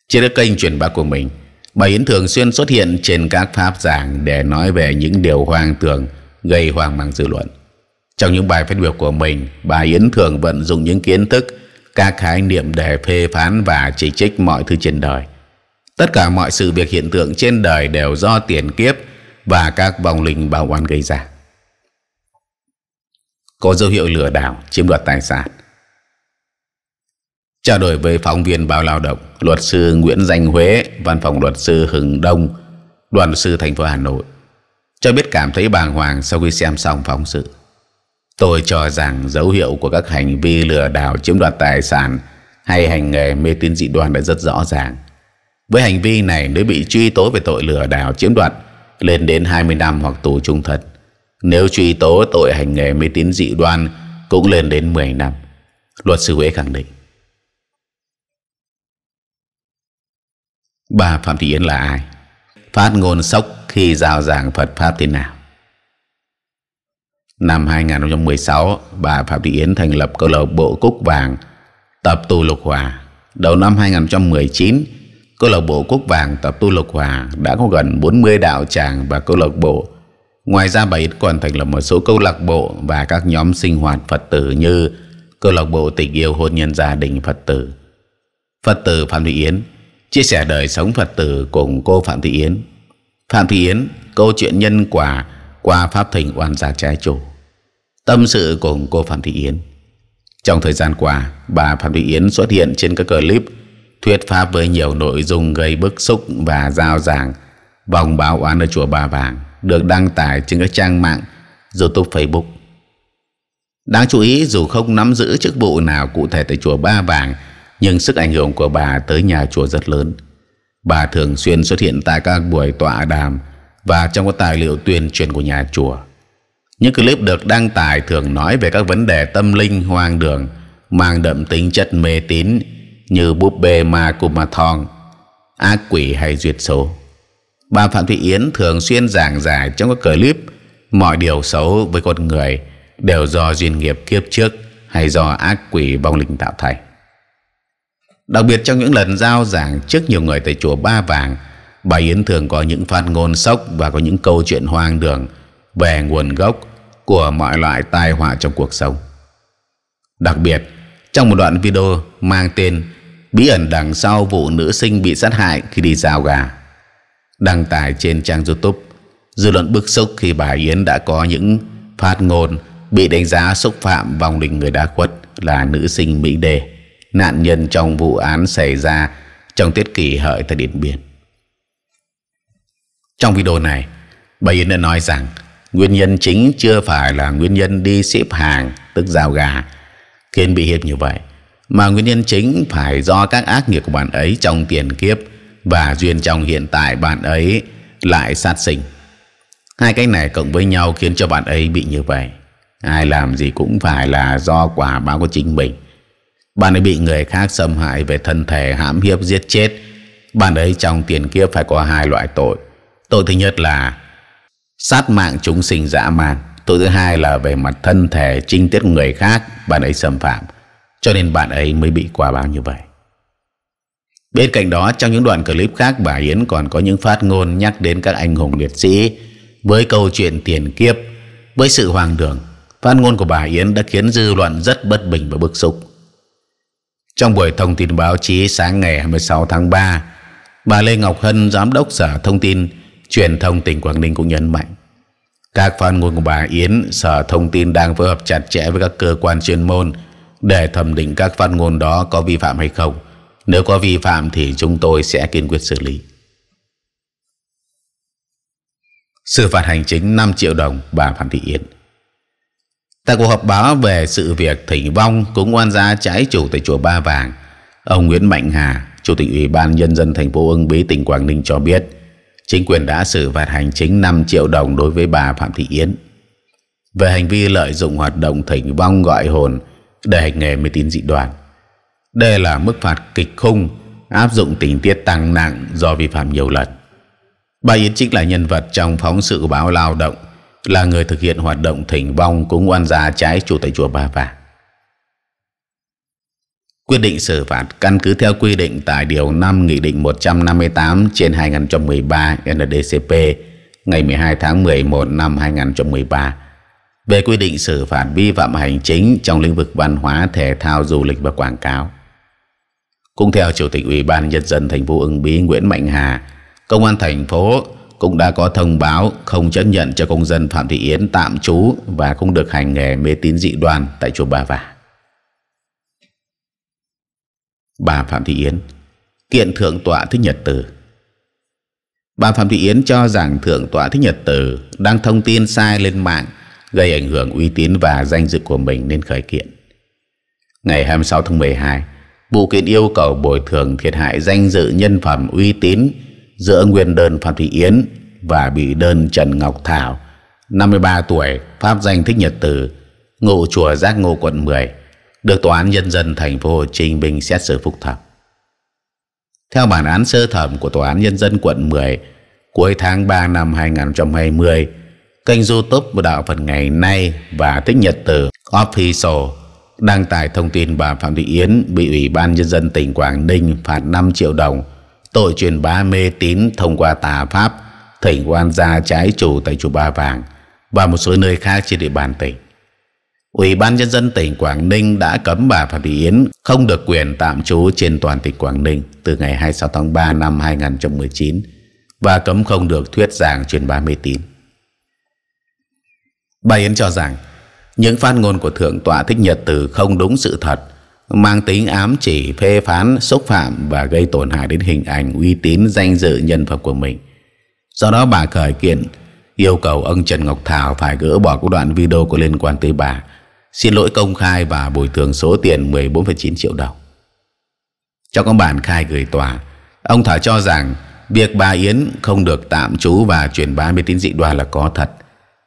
Trên các kênh truyền bá của mình, bà Yến thường xuyên xuất hiện trên các pháp giảng để nói về những điều hoang tưởng gây hoang mang dư luận. Trong những bài phát biểu của mình, bà Yến thường vận dụng những kiến thức, các khái niệm để phê phán và chỉ trích mọi thứ trên đời. Tất cả mọi sự việc hiện tượng trên đời đều do tiền kiếp và các vòng linh bảo oan gây ra có dấu hiệu lừa đảo chiếm đoạt tài sản trao đổi với phóng viên báo lao động luật sư Nguyễn Danh Huế văn phòng luật sư Hưng Đông đoàn luật sư thành phố Hà Nội cho biết cảm thấy bàng hoàng sau khi xem xong phóng sự tôi cho rằng dấu hiệu của các hành vi lừa đảo chiếm đoạt tài sản hay hành nghề mê tín dị đoan đã rất rõ ràng với hành vi này nếu bị truy tố về tội lừa đảo chiếm đoạt lên đến 20 năm hoặc tù trung thân nếu truy tố tội hành nghề mê tín dị đoan cũng lên đến 10 năm. Luật sư Huế khẳng định. Bà Phạm Thị Yến là ai? Phát ngôn sốc khi giao giảng Phật Pháp thế nào? Năm 2016, bà Phạm Thị Yến thành lập câu lạc bộ Cúc Vàng tập tu Lục Hòa. Đầu năm 2019, câu lạc bộ Cúc Vàng tập tu Lục Hòa đã có gần 40 đạo tràng và câu lạc bộ Ngoài ra Bà Ít còn thành lập một số câu lạc bộ và các nhóm sinh hoạt Phật tử như câu lạc bộ tình yêu hôn nhân gia đình Phật tử. Phật tử Phạm Thị Yến chia sẻ đời sống Phật tử cùng cô Phạm Thị Yến. Phạm Thị Yến, câu chuyện nhân quả qua Pháp Thỉnh Oan Gia Trái Chủ. Tâm sự cùng cô Phạm Thị Yến. Trong thời gian qua, bà Phạm Thị Yến xuất hiện trên các clip thuyết pháp với nhiều nội dung gây bức xúc và giao giảng vòng báo oán ở chùa Ba Vàng được đăng tải trên các trang mạng YouTube, Facebook. Đáng chú ý dù không nắm giữ chức vụ nào cụ thể tại chùa Ba Vàng nhưng sức ảnh hưởng của bà tới nhà chùa rất lớn. Bà thường xuyên xuất hiện tại các buổi tọa đàm và trong các tài liệu tuyên truyền của nhà chùa. Những clip được đăng tải thường nói về các vấn đề tâm linh hoang đường mang đậm tính chất mê tín như búp bê ma cùng ma thong, ác quỷ hay duyệt số. Bà Phạm Thị Yến thường xuyên giảng giải trong các clip mọi điều xấu với con người đều do duyên nghiệp kiếp trước hay do ác quỷ vong linh tạo thành. Đặc biệt trong những lần giao giảng trước nhiều người tại chùa Ba Vàng, bà Yến thường có những phát ngôn sốc và có những câu chuyện hoang đường về nguồn gốc của mọi loại tai họa trong cuộc sống. Đặc biệt, trong một đoạn video mang tên Bí ẩn đằng sau vụ nữ sinh bị sát hại khi đi giao gà, đăng tải trên trang YouTube. Dư luận bức xúc khi bà Yến đã có những phát ngôn bị đánh giá xúc phạm vòng đình người đa quất là nữ sinh Mỹ Đề, nạn nhân trong vụ án xảy ra trong tiết kỷ hợi tại Điện Biên. Trong video này, bà Yến đã nói rằng nguyên nhân chính chưa phải là nguyên nhân đi xếp hàng tức giao gà khiến bị hiếp như vậy, mà nguyên nhân chính phải do các ác nghiệp của bạn ấy trong tiền kiếp và duyên trong hiện tại bạn ấy lại sát sinh. Hai cái này cộng với nhau khiến cho bạn ấy bị như vậy. Ai làm gì cũng phải là do quả báo của chính mình. Bạn ấy bị người khác xâm hại về thân thể hãm hiếp giết chết. Bạn ấy trong tiền kiếp phải có hai loại tội. Tội thứ nhất là sát mạng chúng sinh dã man. Tội thứ hai là về mặt thân thể trinh tiết người khác bạn ấy xâm phạm. Cho nên bạn ấy mới bị quả báo như vậy. Bên cạnh đó, trong những đoạn clip khác, bà Yến còn có những phát ngôn nhắc đến các anh hùng liệt sĩ với câu chuyện tiền kiếp, với sự hoàng đường. Phát ngôn của bà Yến đã khiến dư luận rất bất bình và bức xúc. Trong buổi thông tin báo chí sáng ngày 26 tháng 3, bà Lê Ngọc Hân, Giám đốc Sở Thông tin, Truyền thông tỉnh Quảng Ninh cũng nhấn mạnh. Các phát ngôn của bà Yến, Sở Thông tin đang phối hợp chặt chẽ với các cơ quan chuyên môn để thẩm định các phát ngôn đó có vi phạm hay không. Nếu có vi phạm thì chúng tôi sẽ kiên quyết xử lý. Sự phạt hành chính 5 triệu đồng bà Phạm Thị Yến. Tại cuộc họp báo về sự việc thỉnh vong cúng oan gia trái chủ tại chùa Ba Vàng, ông Nguyễn Mạnh Hà, Chủ tịch Ủy ban Nhân dân thành phố Uông Bí tỉnh Quảng Ninh cho biết, chính quyền đã xử phạt hành chính 5 triệu đồng đối với bà Phạm Thị Yến về hành vi lợi dụng hoạt động thỉnh vong gọi hồn để hành nghề mê tín dị đoan. Đây là mức phạt kịch khung áp dụng tình tiết tăng nặng do vi phạm nhiều lần. Bà Yến Trích là nhân vật trong phóng sự báo lao động, là người thực hiện hoạt động thỉnh vong cúng oan gia trái chủ tại chùa Ba Vàng. Quyết định xử phạt căn cứ theo quy định tại Điều 5 Nghị định 158 trên 2013 NDCP ngày 12 tháng 11 năm 2013 về quy định xử phạt vi phạm hành chính trong lĩnh vực văn hóa, thể thao, du lịch và quảng cáo. Cũng theo Chủ tịch Ủy ban Nhân dân thành phố ứng Bí Nguyễn Mạnh Hà, Công an thành phố cũng đã có thông báo không chấp nhận cho công dân Phạm Thị Yến tạm trú và không được hành nghề mê tín dị đoan tại chùa Bà Vả. Bà Phạm Thị Yến kiện thượng tọa Thích Nhật Từ Bà Phạm Thị Yến cho rằng thượng tọa Thích Nhật Từ đang thông tin sai lên mạng gây ảnh hưởng uy tín và danh dự của mình nên khởi kiện. Ngày 26 tháng 12, vụ kiện yêu cầu bồi thường thiệt hại danh dự nhân phẩm uy tín giữa nguyên đơn Phạm Thị Yến và bị đơn Trần Ngọc Thảo 53 tuổi pháp danh Thích Nhật Từ ngụ chùa Giác Ngô quận 10 được Tòa án Nhân dân thành phố Hồ Chí Minh xét xử phúc thẩm. Theo bản án sơ thẩm của Tòa án Nhân dân quận 10 cuối tháng 3 năm 2020 kênh youtube của Đạo Phật Ngày Nay và Thích Nhật Từ Official đăng tải thông tin bà Phạm Thị Yến bị Ủy ban Nhân dân tỉnh Quảng Ninh phạt 5 triệu đồng tội truyền bá mê tín thông qua tà pháp, thỉnh quan gia trái chủ tại chùa Ba Vàng và một số nơi khác trên địa bàn tỉnh. Ủy ban Nhân dân tỉnh Quảng Ninh đã cấm bà Phạm Thị Yến không được quyền tạm trú trên toàn tỉnh Quảng Ninh từ ngày 26 tháng 3 năm 2019 và cấm không được thuyết giảng truyền bá mê tín. Bà Yến cho rằng những phát ngôn của Thượng tọa Thích Nhật Từ không đúng sự thật, mang tính ám chỉ, phê phán, xúc phạm và gây tổn hại đến hình ảnh, uy tín, danh dự nhân phẩm của mình. Do đó bà khởi kiện yêu cầu ông Trần Ngọc Thảo phải gỡ bỏ các đoạn video có liên quan tới bà, xin lỗi công khai và bồi thường số tiền 14,9 triệu đồng. Trong các bản khai gửi tòa, ông Thảo cho rằng việc bà Yến không được tạm trú và truyền bá mê tín dị đoan là có thật,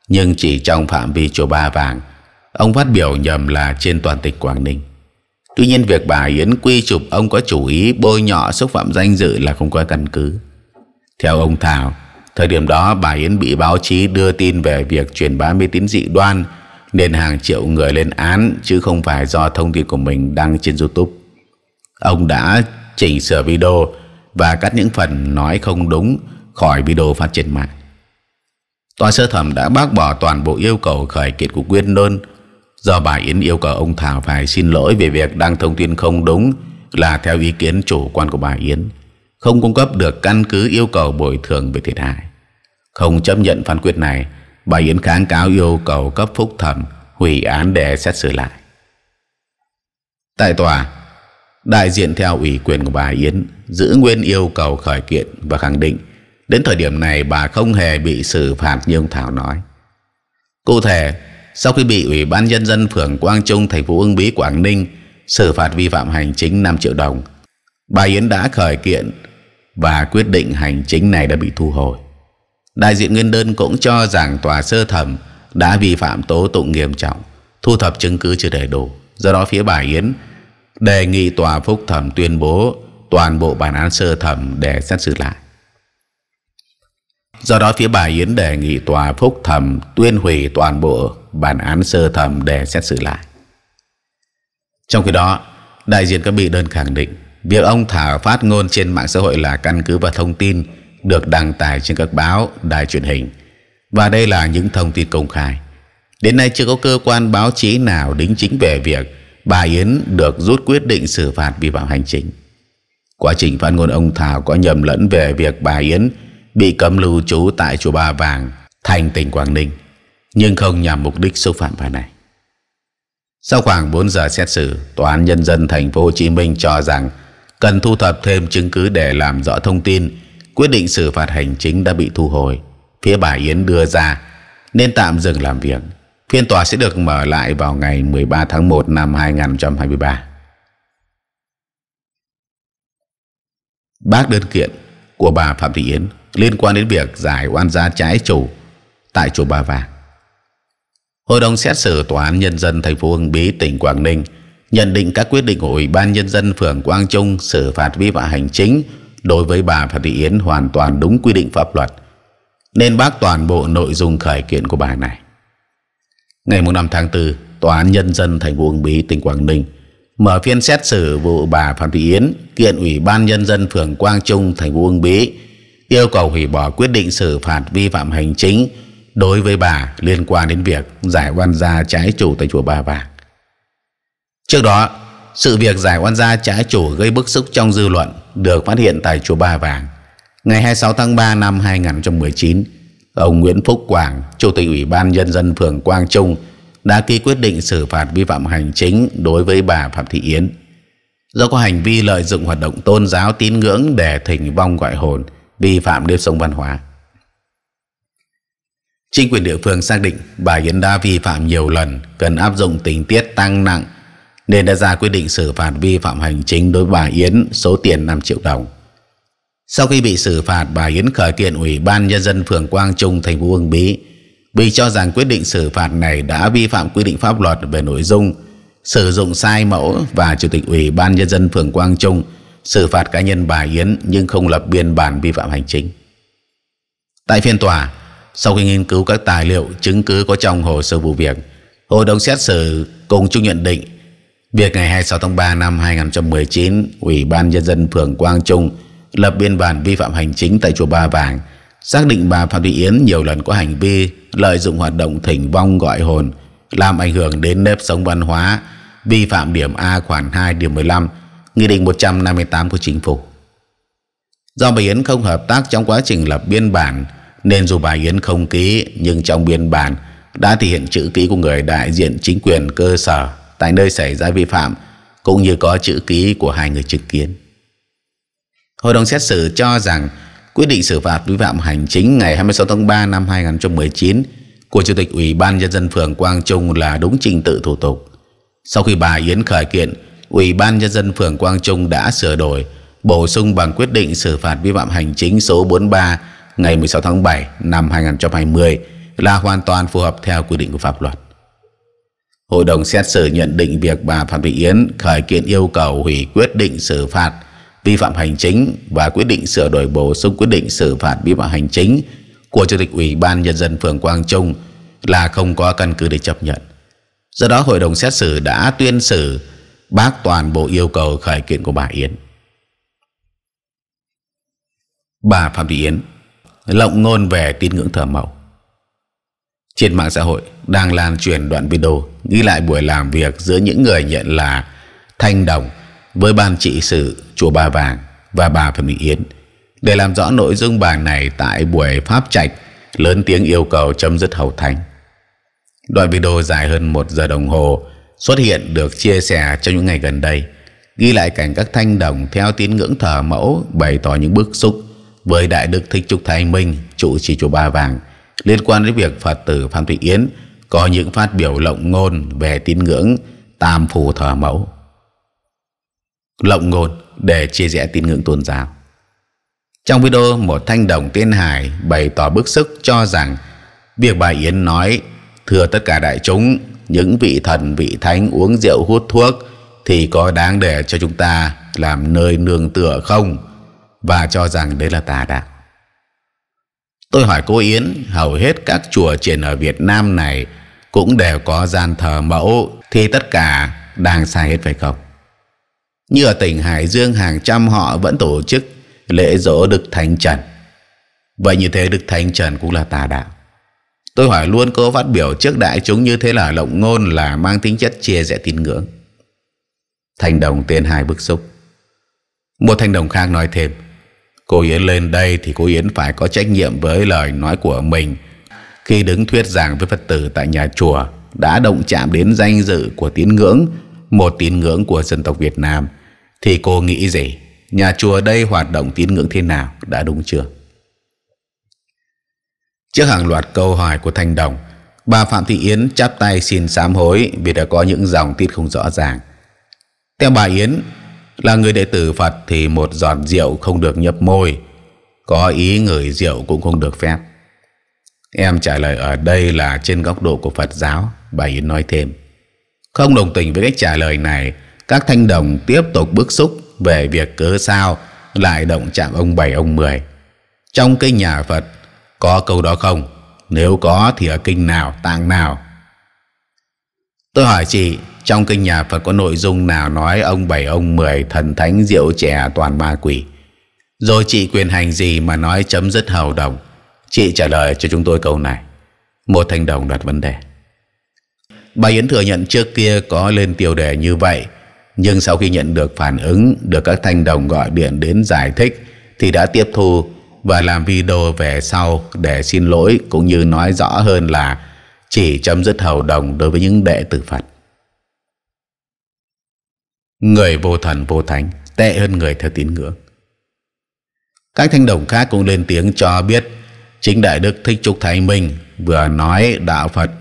nhưng chỉ trong phạm vi chùa Ba Vàng ông phát biểu nhầm là trên toàn tỉnh Quảng Ninh. Tuy nhiên việc bà Yến quy chụp ông có chủ ý bôi nhọ xúc phạm danh dự là không có căn cứ. Theo ông Thảo, thời điểm đó bà Yến bị báo chí đưa tin về việc truyền bá mê tín dị đoan nên hàng triệu người lên án chứ không phải do thông tin của mình đăng trên YouTube. Ông đã chỉnh sửa video và cắt những phần nói không đúng khỏi video phát trên mạng. Tòa sơ thẩm đã bác bỏ toàn bộ yêu cầu khởi kiện của Quyên đơn. Do bà Yến yêu cầu ông Thảo phải xin lỗi về việc đăng thông tin không đúng là theo ý kiến chủ quan của bà Yến, không cung cấp được căn cứ yêu cầu bồi thường về thiệt hại. Không chấp nhận phán quyết này, bà Yến kháng cáo yêu cầu cấp phúc thẩm hủy án để xét xử lại. Tại tòa, đại diện theo ủy quyền của bà Yến giữ nguyên yêu cầu khởi kiện và khẳng định đến thời điểm này bà không hề bị xử phạt như ông Thảo nói. Cụ thể, sau khi bị Ủy ban Nhân dân phường Quang Trung, thành phố Uông Bí, Quảng Ninh xử phạt vi phạm hành chính 5 triệu đồng. Bà Yến đã khởi kiện và quyết định hành chính này đã bị thu hồi. Đại diện nguyên đơn cũng cho rằng tòa sơ thẩm đã vi phạm tố tụng nghiêm trọng, thu thập chứng cứ chưa đầy đủ. Do đó phía bà Yến đề nghị tòa phúc thẩm tuyên bố toàn bộ bản án sơ thẩm để xét xử lại. Do đó phía bà Yến đề nghị tòa phúc thẩm tuyên hủy toàn bộ bản án sơ thẩm để xét xử lại. Trong khi đó, đại diện các bị đơn khẳng định việc ông thả phát ngôn trên mạng xã hội là căn cứ và thông tin được đăng tải trên các báo, đài truyền hình và đây là những thông tin công khai. Đến nay chưa có cơ quan báo chí nào đính chính về việc bà Yến được rút quyết định xử phạt vi phạm hành chính. Quá trình phát ngôn ông Thảo có nhầm lẫn về việc bà Yến bị cấm lưu trú tại chùa Ba Vàng, thành tỉnh Quảng Ninh, nhưng không nhằm mục đích xúc phạm bà này. Sau khoảng 4 giờ xét xử, tòa án nhân dân thành phố Hồ Chí Minh cho rằng cần thu thập thêm chứng cứ để làm rõ thông tin, quyết định xử phạt hành chính đã bị thu hồi. Phía bà Yến đưa ra nên tạm dừng làm việc. Phiên tòa sẽ được mở lại vào ngày 13 tháng 1 năm 2023. Bác đơn kiện của bà Phạm Thị Yến liên quan đến việc giải oan gia trái chủ tại chùa Bà Vàng. Hội đồng xét xử tòa án nhân dân thành phố Hưng Bí tỉnh Quảng Ninh nhận định các quyết định của ủy ban nhân dân phường Quang Trung xử phạt vi phạm hành chính đối với bà Phạm Thị Yến hoàn toàn đúng quy định pháp luật nên bác toàn bộ nội dung khởi kiện của bà này. Ngày 5 tháng 4, Tòa án Nhân dân thành phố Hưng Bí, tỉnh Quảng Ninh mở phiên xét xử vụ bà Phạm Thị Yến kiện Ủy ban Nhân dân phường Quang Trung, thành phố Hưng Bí yêu cầu hủy bỏ quyết định xử phạt vi phạm hành chính đối với bà liên quan đến việc giải oan gia trái chủ tại chùa Ba Vàng. Trước đó, sự việc giải oan gia trái chủ gây bức xúc trong dư luận được phát hiện tại chùa Ba Vàng. Ngày 26 tháng 3 năm 2019, ông Nguyễn Phúc Quảng, Chủ tịch Ủy ban Nhân dân phường Quang Trung đã ký quyết định xử phạt vi phạm hành chính đối với bà Phạm Thị Yến. Do có hành vi lợi dụng hoạt động tôn giáo tín ngưỡng để thỉnh vong gọi hồn – vi phạm nếp sống văn hóa chính quyền địa phương xác định bà Yến đã vi phạm nhiều lần cần áp dụng tình tiết tăng nặng nên đã ra quyết định xử phạt vi phạm hành chính đối với bà Yến số tiền 5 triệu đồng. Sau khi bị xử phạt, bà Yến khởi kiện Ủy ban Nhân dân phường Quang Trung, thành phố Uông Bí vì cho rằng quyết định xử phạt này đã vi phạm quy định pháp luật về nội dung sử dụng sai mẫu và Chủ tịch Ủy ban Nhân dân phường Quang Trung – xử phạt cá nhân bà Yến nhưng không lập biên bản vi phạm hành chính. Tại phiên tòa, sau khi nghiên cứu các tài liệu chứng cứ có trong hồ sơ vụ việc, hội đồng xét xử cùng chung nhận định việc ngày 26 tháng 3 năm 2019, Ủy ban Nhân dân phường Quang Trung lập biên bản vi phạm hành chính tại chùa Ba Vàng, xác định bà Phạm Thị Yến nhiều lần có hành vi lợi dụng hoạt động thỉnh vong gọi hồn làm ảnh hưởng đến nếp sống văn hóa, vi phạm điểm A khoản 2 điều 15 Nghị định 158 của Chính phủ. Do bà Yến không hợp tác trong quá trình lập biên bản, nên dù bà Yến không ký, nhưng trong biên bản đã thể hiện chữ ký của người đại diện chính quyền cơ sở tại nơi xảy ra vi phạm, cũng như có chữ ký của hai người chứng kiến. Hội đồng xét xử cho rằng quyết định xử phạt vi phạm hành chính ngày 26 tháng 3 năm 2019 của Chủ tịch Ủy ban Nhân dân phường Quang Trung là đúng trình tự thủ tục. Sau khi bà Yến khởi kiện, Ủy ban Nhân dân phường Quang Trung đã sửa đổi, bổ sung bằng quyết định xử phạt vi phạm hành chính số 43 ngày 16 tháng 7 năm 2020 là hoàn toàn phù hợp theo quy định của pháp luật. Hội đồng xét xử nhận định việc bà Phạm Thị Yến khởi kiện yêu cầu hủy quyết định xử phạt vi phạm hành chính và quyết định sửa đổi bổ sung quyết định xử phạt vi phạm hành chính của Chủ tịch Ủy ban Nhân dân phường Quang Trung là không có căn cứ để chấp nhận. Do đó, Hội đồng xét xử đã tuyên xử bác toàn bộ yêu cầu khởi kiện của bà Yến. Bà Phạm Thị Yến lộng ngôn về tín ngưỡng thờ mẫu. Trên mạng xã hội đang lan truyền đoạn video ghi lại buổi làm việc giữa những người nhận là Thanh Đồng với ban trị sự chùa Ba Vàng và bà Phạm Thị Yến để làm rõ nội dung bài này tại buổi pháp trạch lớn tiếng yêu cầu chấm dứt hầu thánh. Đoạn video dài hơn một giờ đồng hồ xuất hiện được chia sẻ trong những ngày gần đây ghi lại cảnh các thanh đồng theo tín ngưỡng thờ mẫu bày tỏ những bức xúc với đại đức thích trúc thái minh trụ trì chùa ba vàng liên quan đến việc phật tử phan thị yến có những phát biểu lộng ngôn về tín ngưỡng tam phủ thờ mẫu lộng ngôn để chia rẽ tín ngưỡng tôn giáo trong video một thanh đồng tiên hải bày tỏ bức xúc cho rằng việc bà yến nói thưa tất cả đại chúng những vị thần vị thánh uống rượu hút thuốc thì có đáng để cho chúng ta làm nơi nương tựa không và cho rằng đấy là tà đạo tôi hỏi cô yến hầu hết các chùa triển ở việt nam này cũng đều có gian thờ mẫu thì tất cả đang sai hết phải không như ở tỉnh hải dương hàng trăm họ vẫn tổ chức lễ dỗ đức thánh trần vậy như thế đức thánh trần cũng là tà đạo Tôi hỏi luôn cô phát biểu trước đại chúng như thế là lộng ngôn là mang tính chất chia rẽ tín ngưỡng. Thành đồng tên hai bức xúc. Một thanh đồng khác nói thêm. Cô Yến lên đây thì cô Yến phải có trách nhiệm với lời nói của mình khi đứng thuyết giảng với Phật tử tại nhà chùa đã động chạm đến danh dự của tín ngưỡng, một tín ngưỡng của dân tộc Việt Nam. Thì cô nghĩ gì? Nhà chùa đây hoạt động tín ngưỡng thế nào? Đã đúng chưa? Trước hàng loạt câu hỏi của Thanh Đồng, bà Phạm Thị Yến chắp tay xin sám hối vì đã có những dòng tiết không rõ ràng. Theo bà Yến, là người đệ tử Phật thì một giọt rượu không được nhập môi, có ý ngửi rượu cũng không được phép. Em trả lời ở đây là trên góc độ của Phật giáo, bà Yến nói thêm. Không đồng tình với cách trả lời này, các thanh đồng tiếp tục bức xúc về việc cớ sao lại động chạm ông bảy ông mười. Trong cái nhà Phật có câu đó không? Nếu có thì ở kinh nào, tạng nào? Tôi hỏi chị, trong kinh nhà Phật có nội dung nào nói ông bảy ông mười thần thánh rượu trẻ toàn ma quỷ? Rồi chị quyền hành gì mà nói chấm dứt hầu đồng? Chị trả lời cho chúng tôi câu này. Một thanh đồng đặt vấn đề. Bà Yến thừa nhận trước kia có lên tiêu đề như vậy, nhưng sau khi nhận được phản ứng được các thanh đồng gọi điện đến giải thích thì đã tiếp thu và làm video về sau để xin lỗi cũng như nói rõ hơn là chỉ chấm dứt hầu đồng đối với những đệ tử Phật. Người vô thần vô thánh tệ hơn người theo tín ngưỡng. Các thanh đồng khác cũng lên tiếng cho biết chính Đại Đức Thích Trúc Thái Minh vừa nói đạo Phật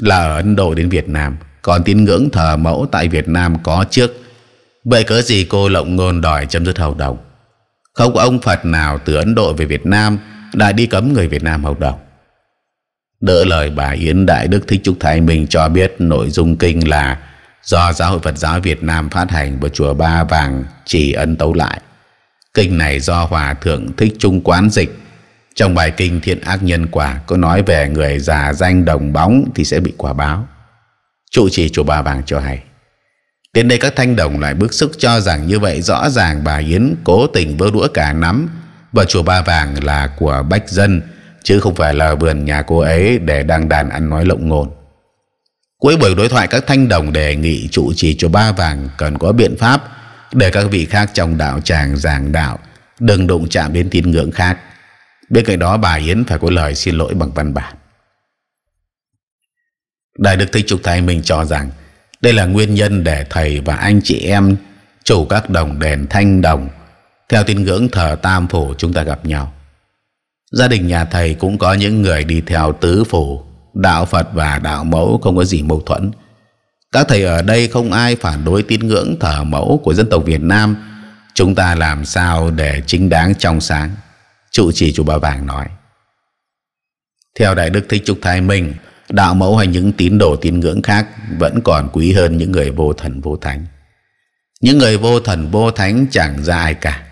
là ở Ấn Độ đến Việt Nam còn tín ngưỡng thờ mẫu tại Việt Nam có trước. Vậy cớ gì cô lộng ngôn đòi chấm dứt hầu đồng? Không có ông Phật nào từ Ấn Độ về Việt Nam đã đi cấm người Việt Nam học đồng. Đỡ lời bà Yến Đại Đức Thích Trúc Thái Minh cho biết nội dung kinh là do Giáo hội Phật giáo Việt Nam phát hành của Chùa Ba Vàng chỉ ấn tấu lại. Kinh này do Hòa Thượng Thích Trung Quán dịch. Trong bài kinh Thiện Ác Nhân Quả có nói về người già danh đồng bóng thì sẽ bị quả báo. Chủ trì Chùa Ba Vàng cho hay. Đến đây các thanh đồng lại bức xúc cho rằng như vậy rõ ràng bà Yến cố tình vơ đũa cả nắm và chùa Ba Vàng là của Bách Dân chứ không phải là vườn nhà cô ấy để đăng đàn ăn nói lộng ngôn. Cuối buổi đối thoại các thanh đồng đề nghị trụ trì chùa Ba Vàng cần có biện pháp để các vị khác trong đạo tràng giảng đạo đừng đụng chạm đến tín ngưỡng khác. Bên cạnh đó bà Yến phải có lời xin lỗi bằng văn bản. Đại Đức Thích Trục Thái Minh cho rằng đây là nguyên nhân để thầy và anh chị em chủ các đồng đèn thanh đồng theo tín ngưỡng thờ tam phủ chúng ta gặp nhau. Gia đình nhà thầy cũng có những người đi theo tứ phủ, đạo Phật và đạo mẫu không có gì mâu thuẫn. Các thầy ở đây không ai phản đối tín ngưỡng thờ mẫu của dân tộc Việt Nam. Chúng ta làm sao để chính đáng trong sáng? Trụ trì chùa Bà Vàng nói. Theo Đại Đức Thích Trúc Thái Minh, đạo mẫu hay những tín đồ tín ngưỡng khác vẫn còn quý hơn những người vô thần vô thánh những người vô thần vô thánh chẳng ra ai cả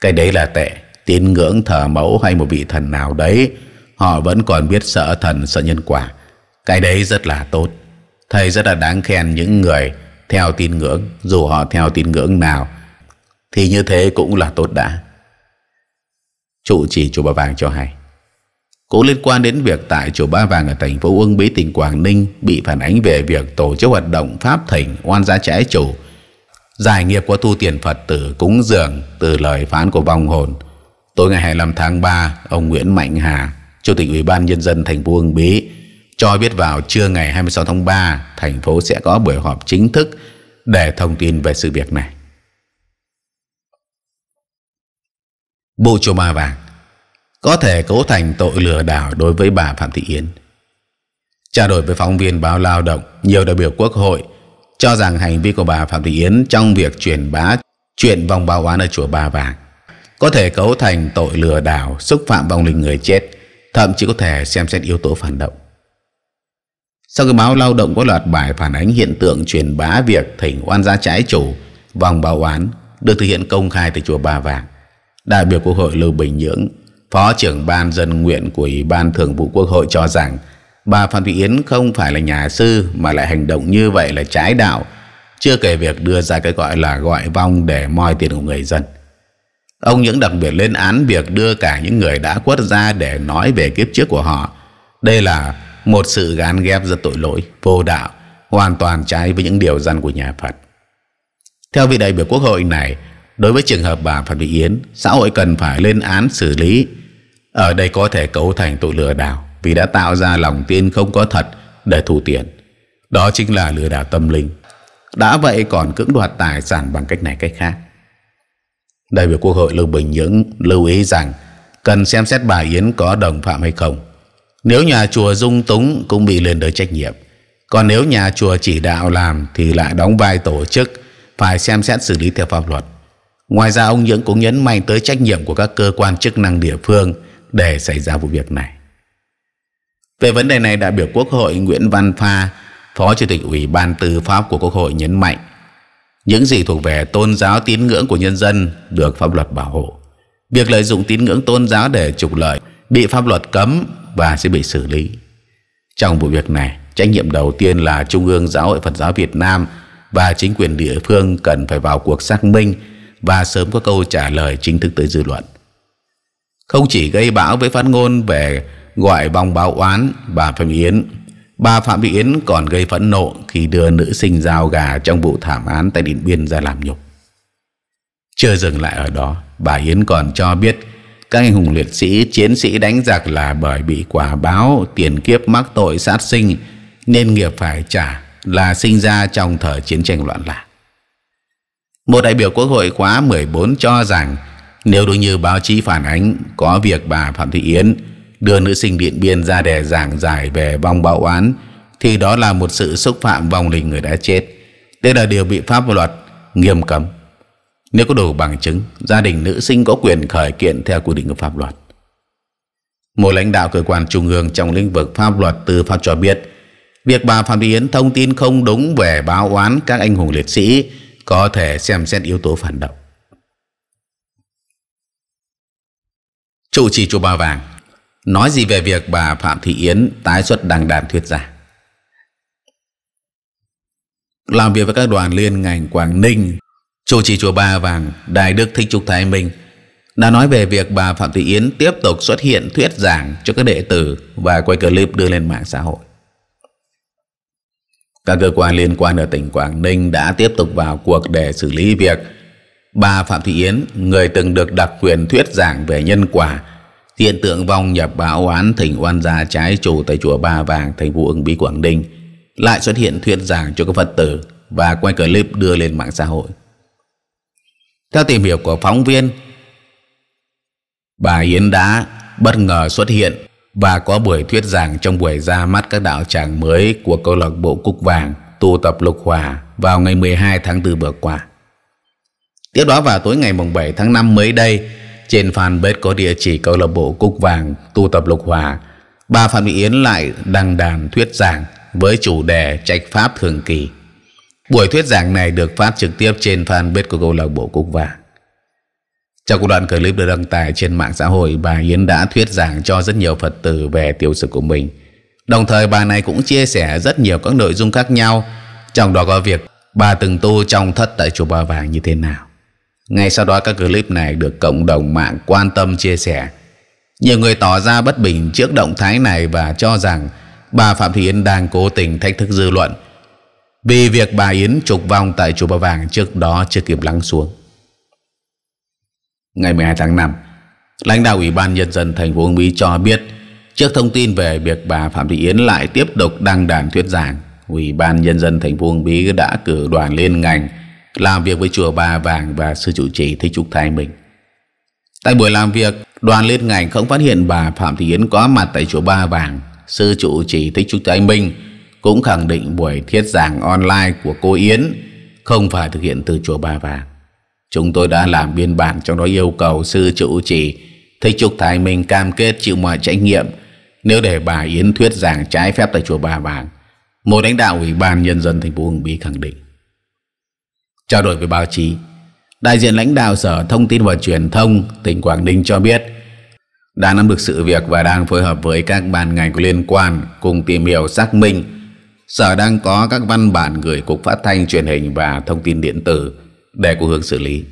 cái đấy là tệ tín ngưỡng thờ mẫu hay một vị thần nào đấy họ vẫn còn biết sợ thần sợ nhân quả cái đấy rất là tốt thầy rất là đáng khen những người theo tín ngưỡng dù họ theo tín ngưỡng nào thì như thế cũng là tốt đã trụ trì chùa bà vàng cho hay cũng liên quan đến việc tại chùa Ba Vàng ở thành phố Uông Bí tỉnh Quảng Ninh bị phản ánh về việc tổ chức hoạt động pháp thỉnh oan gia trái chủ giải nghiệp của tu tiền Phật tử cúng dường từ lời phán của vong hồn. Tối ngày 25 tháng 3, ông Nguyễn Mạnh Hà, Chủ tịch Ủy ban Nhân dân thành phố Uông Bí cho biết vào trưa ngày 26 tháng 3, thành phố sẽ có buổi họp chính thức để thông tin về sự việc này. Bộ chùa Ba Vàng có thể cấu thành tội lừa đảo đối với bà Phạm Thị Yến. Trao đổi với phóng viên báo lao động, nhiều đại biểu quốc hội cho rằng hành vi của bà Phạm Thị Yến trong việc truyền bá chuyện vòng bao oán ở chùa Ba Vàng có thể cấu thành tội lừa đảo, xúc phạm vong linh người chết, thậm chí có thể xem xét yếu tố phản động. Sau khi báo lao động có loạt bài phản ánh hiện tượng truyền bá việc thỉnh oan gia trái chủ, vòng bao oán được thực hiện công khai từ chùa Ba Vàng, đại biểu quốc hội Lưu Bình Nhưỡng Phó trưởng ban dân nguyện của Ủy ban Thường vụ Quốc hội cho rằng bà Phan Thị Yến không phải là nhà sư mà lại hành động như vậy là trái đạo, chưa kể việc đưa ra cái gọi là gọi vong để moi tiền của người dân. Ông những đặc biệt lên án việc đưa cả những người đã quất ra để nói về kiếp trước của họ. Đây là một sự gán ghép rất tội lỗi, vô đạo, hoàn toàn trái với những điều dân của nhà Phật. Theo vị đại biểu quốc hội này, đối với trường hợp bà Phạm Thị Yến, xã hội cần phải lên án xử lý ở đây có thể cấu thành tội lừa đảo vì đã tạo ra lòng tin không có thật để thu tiền. Đó chính là lừa đảo tâm linh. Đã vậy còn cưỡng đoạt tài sản bằng cách này cách khác. Đại biểu Quốc hội Lưu Bình Nhưỡng lưu ý rằng cần xem xét bà Yến có đồng phạm hay không. Nếu nhà chùa dung túng cũng bị lên đời trách nhiệm. Còn nếu nhà chùa chỉ đạo làm thì lại đóng vai tổ chức phải xem xét xử lý theo pháp luật. Ngoài ra ông Nhưỡng cũng nhấn mạnh tới trách nhiệm của các cơ quan chức năng địa phương – để xảy ra vụ việc này. Về vấn đề này, đại biểu Quốc hội Nguyễn Văn Pha, Phó Chủ tịch Ủy ban Tư pháp của Quốc hội nhấn mạnh những gì thuộc về tôn giáo tín ngưỡng của nhân dân được pháp luật bảo hộ. Việc lợi dụng tín ngưỡng tôn giáo để trục lợi bị pháp luật cấm và sẽ bị xử lý. Trong vụ việc này, trách nhiệm đầu tiên là Trung ương Giáo hội Phật giáo Việt Nam và chính quyền địa phương cần phải vào cuộc xác minh và sớm có câu trả lời chính thức tới dư luận không chỉ gây bão với phát ngôn về gọi vòng báo oán bà Phạm Yến. Bà Phạm Thị Yến còn gây phẫn nộ khi đưa nữ sinh giao gà trong vụ thảm án tại Điện Biên ra làm nhục. Chưa dừng lại ở đó, bà Yến còn cho biết các anh hùng liệt sĩ, chiến sĩ đánh giặc là bởi bị quả báo tiền kiếp mắc tội sát sinh nên nghiệp phải trả là sinh ra trong thời chiến tranh loạn lạc. Một đại biểu quốc hội khóa 14 cho rằng nếu đúng như báo chí phản ánh có việc bà Phạm Thị Yến đưa nữ sinh Điện Biên ra để giảng giải về vong báo án thì đó là một sự xúc phạm vong linh người đã chết. Đây là điều bị pháp luật nghiêm cấm. Nếu có đủ bằng chứng, gia đình nữ sinh có quyền khởi kiện theo quy định của pháp luật. Một lãnh đạo cơ quan trung ương trong lĩnh vực pháp luật tư pháp cho biết, việc bà Phạm Thị Yến thông tin không đúng về báo oán các anh hùng liệt sĩ có thể xem xét yếu tố phản động. Chủ trì chùa Ba Vàng nói gì về việc bà Phạm Thị Yến tái xuất đàng đàn thuyết giảng. Làm việc với các đoàn liên ngành Quảng Ninh, chủ trì chùa Ba Vàng, Đại Đức Thích Trúc Thái Minh đã nói về việc bà Phạm Thị Yến tiếp tục xuất hiện thuyết giảng cho các đệ tử và quay clip đưa lên mạng xã hội. Các cơ quan liên quan ở tỉnh Quảng Ninh đã tiếp tục vào cuộc để xử lý việc Bà Phạm Thị Yến, người từng được đặc quyền thuyết giảng về nhân quả, hiện tượng vong nhập báo oán án thỉnh oan gia trái chủ tại chùa Ba Vàng, thành phố ứng Bí Quảng Ninh, lại xuất hiện thuyết giảng cho các Phật tử và quay clip đưa lên mạng xã hội. Theo tìm hiểu của phóng viên, bà Yến đã bất ngờ xuất hiện và có buổi thuyết giảng trong buổi ra mắt các đạo tràng mới của câu lạc bộ Cúc Vàng tu tập lục hòa vào ngày 12 tháng 4 vừa qua. Tiếp đó vào tối ngày 7 tháng 5 mới đây, trên fanpage có địa chỉ câu lạc bộ Cúc Vàng tu tập Lục Hòa, bà Phạm thị Yến lại đăng đàn thuyết giảng với chủ đề Trạch Pháp Thường Kỳ. Buổi thuyết giảng này được phát trực tiếp trên fanpage của câu lạc bộ Cúc Vàng. Trong đoạn clip được đăng tải trên mạng xã hội, bà Yến đã thuyết giảng cho rất nhiều Phật tử về tiểu sử của mình. Đồng thời bà này cũng chia sẻ rất nhiều các nội dung khác nhau, trong đó có việc bà từng tu trong thất tại chùa Ba Vàng như thế nào. Ngay sau đó các clip này được cộng đồng mạng quan tâm chia sẻ. Nhiều người tỏ ra bất bình trước động thái này và cho rằng bà Phạm Thị Yến đang cố tình thách thức dư luận vì việc bà Yến trục vòng tại chùa Bà Vàng trước đó chưa kịp lắng xuống. Ngày 12 tháng 5, lãnh đạo Ủy ban Nhân dân thành phố Uông Bí cho biết trước thông tin về việc bà Phạm Thị Yến lại tiếp tục đăng đàn thuyết giảng, Ủy ban Nhân dân thành phố Uông Bí đã cử đoàn liên ngành làm việc với chùa Ba Vàng và sư chủ trì Thích Trúc Thái Minh. Tại buổi làm việc, đoàn liên ngành không phát hiện bà Phạm Thị Yến có mặt tại chùa Ba Vàng. Sư chủ trì Thích Trúc Thái Minh cũng khẳng định buổi thuyết giảng online của cô Yến không phải thực hiện từ chùa Ba Vàng. Chúng tôi đã làm biên bản trong đó yêu cầu sư chủ trì Thích Trúc Thái Minh cam kết chịu mọi trách nhiệm nếu để bà Yến thuyết giảng trái phép tại chùa Ba Vàng. Một lãnh đạo Ủy ban Nhân dân thành phố Hồng Bí khẳng định Trao đổi với báo chí, đại diện lãnh đạo Sở Thông tin và Truyền thông tỉnh Quảng Ninh cho biết đã nắm được sự việc và đang phối hợp với các ban ngành liên quan cùng tìm hiểu xác minh. Sở đang có các văn bản gửi Cục Phát thanh Truyền hình và Thông tin Điện tử để có hướng xử lý.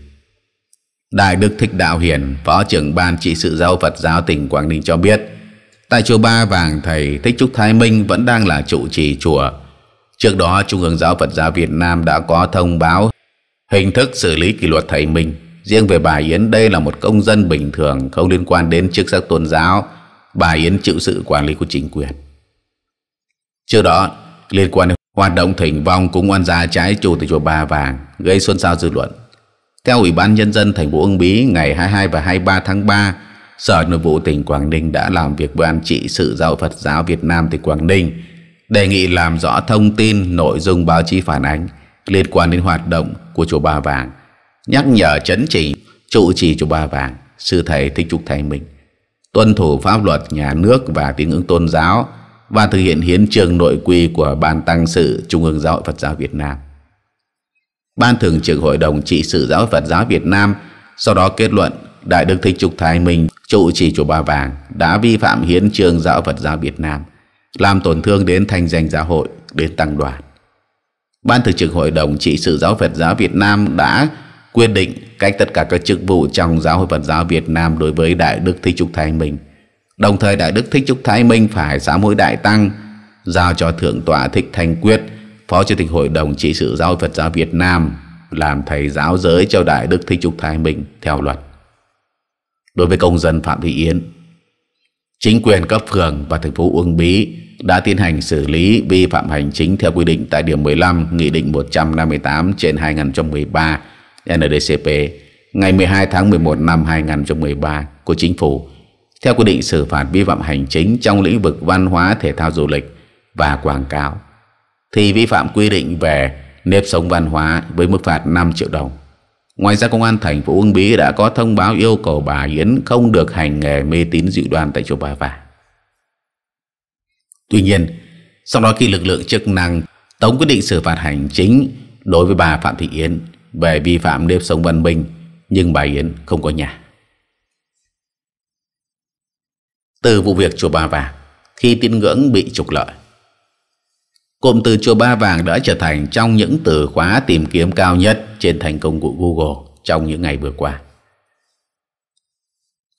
Đại Đức Thích Đạo Hiển, Phó trưởng Ban Trị sự Giáo Phật giáo tỉnh Quảng Ninh cho biết, tại chùa Ba Vàng, Thầy Thích Trúc Thái Minh vẫn đang là trụ trì chùa. Trước đó, Trung ương Giáo Phật giáo Việt Nam đã có thông báo Hình thức xử lý kỷ luật thầy Minh Riêng về bà Yến đây là một công dân bình thường Không liên quan đến chức sắc tôn giáo Bà Yến chịu sự quản lý của chính quyền Trước đó Liên quan đến hoạt động thỉnh vong cúng oan gia trái chủ tại chùa Bà Vàng Gây xôn xao dư luận Theo Ủy ban Nhân dân thành phố Uông Bí Ngày 22 và 23 tháng 3 Sở Nội vụ tỉnh Quảng Ninh đã làm việc với An trị sự giáo Phật giáo Việt Nam tỉnh Quảng Ninh đề nghị làm rõ thông tin nội dung báo chí phản ánh liên quan đến hoạt động của chùa Ba Vàng, nhắc nhở chấn chỉnh trụ trì chùa Ba Vàng, sư thầy Thích Trúc Thầy Minh, tuân thủ pháp luật nhà nước và tín ngưỡng tôn giáo và thực hiện hiến trường nội quy của Ban Tăng sự Trung ương Giáo hội Phật giáo Việt Nam. Ban Thường trực Hội đồng Trị sự Giáo hội Phật giáo Việt Nam sau đó kết luận Đại Đức Thích Trúc Thái Minh, trụ trì chùa Ba Vàng, đã vi phạm hiến trường giáo hội Phật giáo Việt Nam, làm tổn thương đến thành danh giáo hội, đến tăng đoàn. Ban Thường trực Hội đồng Trị sự Giáo Phật giáo Việt Nam đã quyết định cách tất cả các chức vụ trong Giáo hội Phật giáo Việt Nam đối với Đại Đức Thích Trúc Thái Minh. Đồng thời Đại Đức Thích Trúc Thái Minh phải sám mỗi Đại Tăng, giao cho Thượng tọa Thích Thanh Quyết, Phó Chủ tịch Hội đồng Trị sự Giáo hội Phật giáo Việt Nam, làm thầy giáo giới cho Đại Đức Thích Trúc Thái Minh theo luật. Đối với công dân Phạm Thị Yến, chính quyền cấp phường và thành phố Uông Bí đã tiến hành xử lý vi phạm hành chính theo quy định tại điểm 15 Nghị định 158 trên 2013 NDCP ngày 12 tháng 11 năm 2013 của Chính phủ theo quy định xử phạt vi phạm hành chính trong lĩnh vực văn hóa thể thao du lịch và quảng cáo thì vi phạm quy định về nếp sống văn hóa với mức phạt 5 triệu đồng. Ngoài ra công an thành phố Uông Bí đã có thông báo yêu cầu bà Yến không được hành nghề mê tín dị đoan tại chùa bà Vàng. Tuy nhiên, sau đó khi lực lượng chức năng tống quyết định xử phạt hành chính đối với bà Phạm Thị Yến về vi phạm nếp sống văn minh, nhưng bà Yến không có nhà. Từ vụ việc chùa Ba Vàng, khi tin ngưỡng bị trục lợi, cụm từ chùa Ba Vàng đã trở thành trong những từ khóa tìm kiếm cao nhất trên thành công cụ Google trong những ngày vừa qua.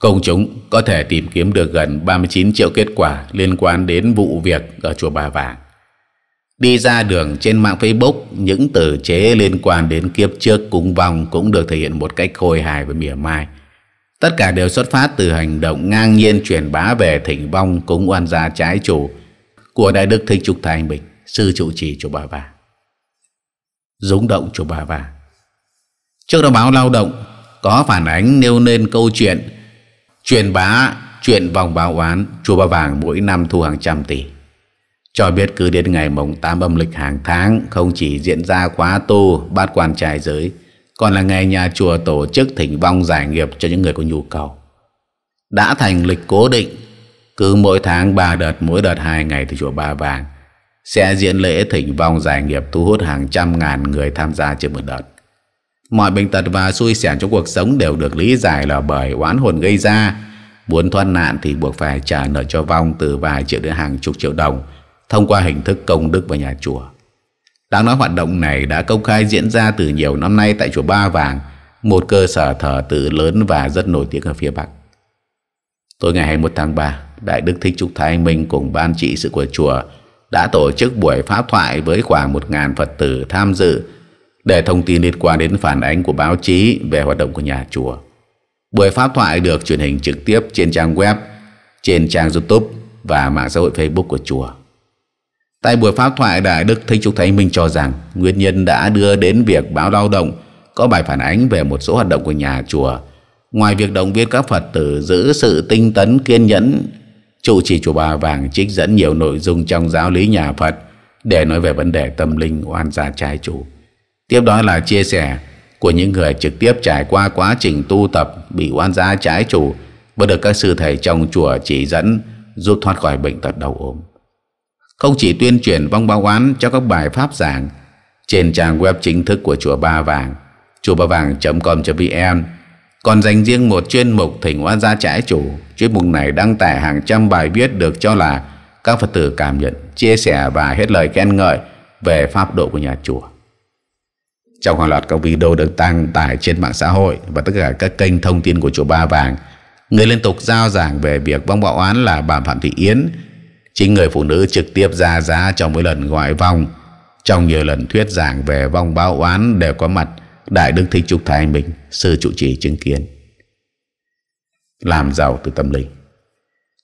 Công chúng có thể tìm kiếm được gần 39 triệu kết quả liên quan đến vụ việc ở chùa Bà Vàng. Đi ra đường trên mạng Facebook, những từ chế liên quan đến kiếp trước cúng vong cũng được thể hiện một cách khôi hài và mỉa mai. Tất cả đều xuất phát từ hành động ngang nhiên truyền bá về thỉnh vong cúng oan gia trái chủ của Đại Đức Thích Trúc Thành Bình, sư trụ trì chùa Bà Vàng. Dũng động chùa Bà Vàng Trước đó báo lao động, có phản ánh nêu lên câu chuyện Chuyện bá, chuyện vòng báo oán, chùa Ba Vàng mỗi năm thu hàng trăm tỷ. Cho biết cứ đến ngày mùng tám âm lịch hàng tháng không chỉ diễn ra khóa tu bát quan trải giới, còn là ngày nhà chùa tổ chức thỉnh vong giải nghiệp cho những người có nhu cầu. Đã thành lịch cố định, cứ mỗi tháng ba đợt, mỗi đợt hai ngày thì chùa Ba Vàng sẽ diễn lễ thỉnh vong giải nghiệp thu hút hàng trăm ngàn người tham gia trên một đợt. Mọi bệnh tật và xui xẻo trong cuộc sống đều được lý giải là bởi oán hồn gây ra. Muốn thoát nạn thì buộc phải trả nợ cho vong từ vài triệu đến hàng chục triệu đồng thông qua hình thức công đức và nhà chùa. Đáng nói hoạt động này đã công khai diễn ra từ nhiều năm nay tại chùa Ba Vàng, một cơ sở thờ tự lớn và rất nổi tiếng ở phía Bắc. Tối ngày 21 tháng 3, Đại Đức Thích Trúc Thái Minh cùng ban trị sự của chùa đã tổ chức buổi pháp thoại với khoảng 1.000 Phật tử tham dự để thông tin liên quan đến phản ánh của báo chí về hoạt động của nhà chùa. Buổi pháp thoại được truyền hình trực tiếp trên trang web, trên trang YouTube và mạng xã hội Facebook của chùa. Tại buổi pháp thoại, Đại Đức Thích Trúc Thái Minh cho rằng nguyên nhân đã đưa đến việc báo lao động có bài phản ánh về một số hoạt động của nhà chùa. Ngoài việc động viên các Phật tử giữ sự tinh tấn kiên nhẫn, trụ trì chùa Bà Vàng trích dẫn nhiều nội dung trong giáo lý nhà Phật để nói về vấn đề tâm linh oan gia trai chủ. Tiếp đó là chia sẻ của những người trực tiếp trải qua quá trình tu tập bị oan gia trái chủ và được các sư thầy trong chùa chỉ dẫn giúp thoát khỏi bệnh tật đầu ốm. Không chỉ tuyên truyền vong báo oán cho các bài pháp giảng trên trang web chính thức của chùa Ba Vàng, chùa ba vàng.com.vn còn dành riêng một chuyên mục thỉnh oan gia trái chủ. Chuyên mục này đăng tải hàng trăm bài viết được cho là các Phật tử cảm nhận, chia sẻ và hết lời khen ngợi về pháp độ của nhà chùa. Trong hàng loạt các video được đăng tải trên mạng xã hội và tất cả các kênh thông tin của chùa Ba Vàng, người liên tục giao giảng về việc vong bạo án là bà Phạm Thị Yến, chính người phụ nữ trực tiếp ra giá trong mỗi lần gọi vong. Trong nhiều lần thuyết giảng về vong báo oán đều có mặt Đại Đức Thích Trúc Thái Minh, sư trụ trì chứng kiến. Làm giàu từ tâm linh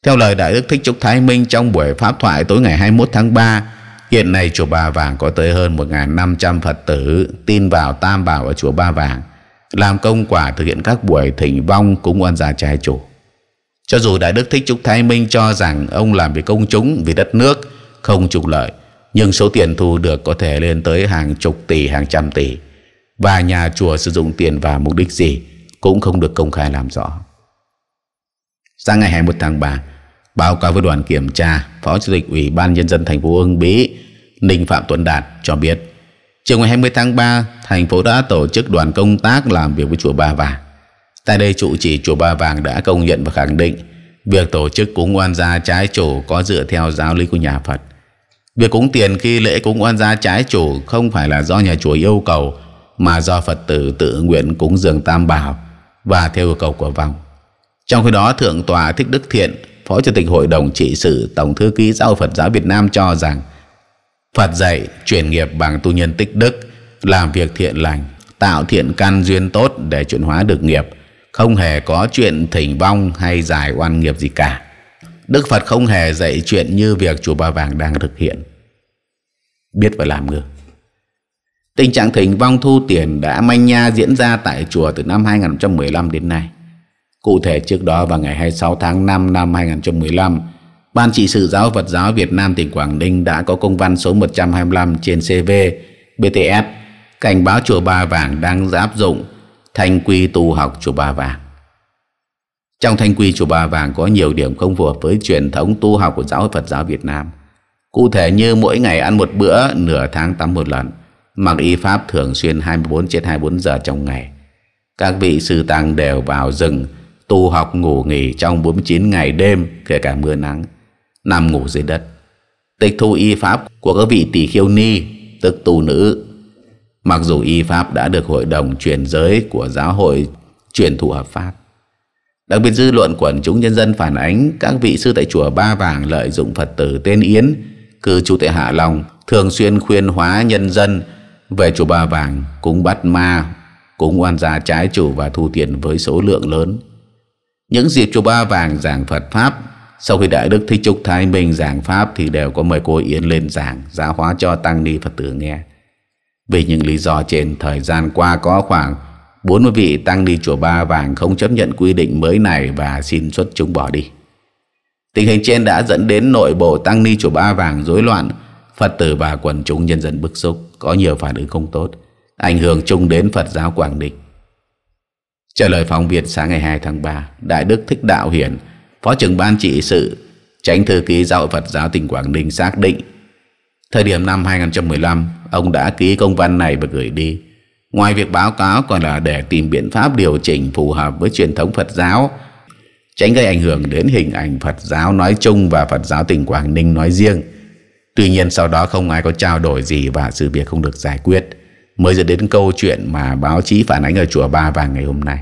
Theo lời Đại Đức Thích Trúc Thái Minh trong buổi pháp thoại tối ngày 21 tháng 3 Hiện nay chùa Ba Vàng có tới hơn 1.500 Phật tử tin vào Tam Bảo ở chùa Ba Vàng, làm công quả thực hiện các buổi thỉnh vong cúng oan gia trai chủ. Cho dù Đại Đức Thích Trúc Thái Minh cho rằng ông làm việc công chúng vì đất nước không trục lợi, nhưng số tiền thu được có thể lên tới hàng chục tỷ, hàng trăm tỷ. Và nhà chùa sử dụng tiền vào mục đích gì cũng không được công khai làm rõ. Sáng ngày 21 tháng 3, báo cáo với đoàn kiểm tra, Phó Chủ tịch Ủy ban Nhân dân thành phố Uông Bí Ninh Phạm Tuấn Đạt cho biết Chiều ngày 20 tháng 3 Thành phố đã tổ chức đoàn công tác làm việc với Chùa Ba Vàng Tại đây trụ trì Chùa Ba Vàng đã công nhận và khẳng định Việc tổ chức cúng oan gia trái chủ có dựa theo giáo lý của nhà Phật Việc cúng tiền khi lễ cúng oan gia trái chủ không phải là do nhà chùa yêu cầu mà do Phật tử tự nguyện cúng dường tam bảo và theo yêu cầu của vòng. Trong khi đó, Thượng tòa Thích Đức Thiện, Phó Chủ tịch Hội đồng Trị sự Tổng Thư ký Giáo Phật giáo Việt Nam cho rằng Phật dạy chuyển nghiệp bằng tu nhân tích đức, làm việc thiện lành, tạo thiện căn duyên tốt để chuyển hóa được nghiệp, không hề có chuyện thỉnh vong hay giải oan nghiệp gì cả. Đức Phật không hề dạy chuyện như việc chùa Ba Vàng đang thực hiện. Biết và làm ngược. Tình trạng thỉnh vong thu tiền đã manh nha diễn ra tại chùa từ năm 2015 đến nay. Cụ thể trước đó vào ngày 26 tháng 5 năm 2015, Ban trị sự giáo Phật giáo Việt Nam tỉnh Quảng Ninh đã có công văn số 125 trên CV BTS cảnh báo chùa Ba Vàng đang áp dụng thanh quy tu học chùa Ba Vàng. Trong thanh quy chùa Ba Vàng có nhiều điểm không phù hợp với truyền thống tu học của giáo Phật giáo Việt Nam. Cụ thể như mỗi ngày ăn một bữa, nửa tháng tắm một lần, mặc y pháp thường xuyên 24 trên 24 giờ trong ngày. Các vị sư tăng đều vào rừng, tu học ngủ nghỉ trong 49 ngày đêm, kể cả mưa nắng nằm ngủ dưới đất tịch thu y pháp của các vị tỷ khiêu ni tức tu nữ mặc dù y pháp đã được hội đồng truyền giới của giáo hội truyền thụ hợp pháp đặc biệt dư luận quần chúng nhân dân phản ánh các vị sư tại chùa ba vàng lợi dụng phật tử tên yến cư trú tại hạ long thường xuyên khuyên hóa nhân dân về chùa ba vàng cúng bắt ma cúng oan gia trái chủ và thu tiền với số lượng lớn những dịp chùa ba vàng giảng phật pháp sau khi Đại Đức Thích Trúc Thái Minh giảng Pháp thì đều có mời cô Yến lên giảng, giáo hóa cho Tăng Ni Phật tử nghe. Vì những lý do trên thời gian qua có khoảng 40 vị Tăng Ni Chùa Ba Vàng không chấp nhận quy định mới này và xin xuất chúng bỏ đi. Tình hình trên đã dẫn đến nội bộ Tăng Ni Chùa Ba Vàng rối loạn, Phật tử và quần chúng nhân dân bức xúc, có nhiều phản ứng không tốt, ảnh hưởng chung đến Phật giáo Quảng Ninh. Trả lời phóng viên sáng ngày 2 tháng 3, Đại Đức Thích Đạo Hiển Phó trưởng ban trị sự, tránh thư ký giáo Phật giáo tỉnh Quảng Ninh xác định Thời điểm năm 2015, ông đã ký công văn này và gửi đi. Ngoài việc báo cáo còn là để tìm biện pháp điều chỉnh phù hợp với truyền thống Phật giáo, tránh gây ảnh hưởng đến hình ảnh Phật giáo nói chung và Phật giáo tỉnh Quảng Ninh nói riêng. Tuy nhiên sau đó không ai có trao đổi gì và sự việc không được giải quyết, mới dẫn đến câu chuyện mà báo chí phản ánh ở Chùa Ba và ngày hôm nay.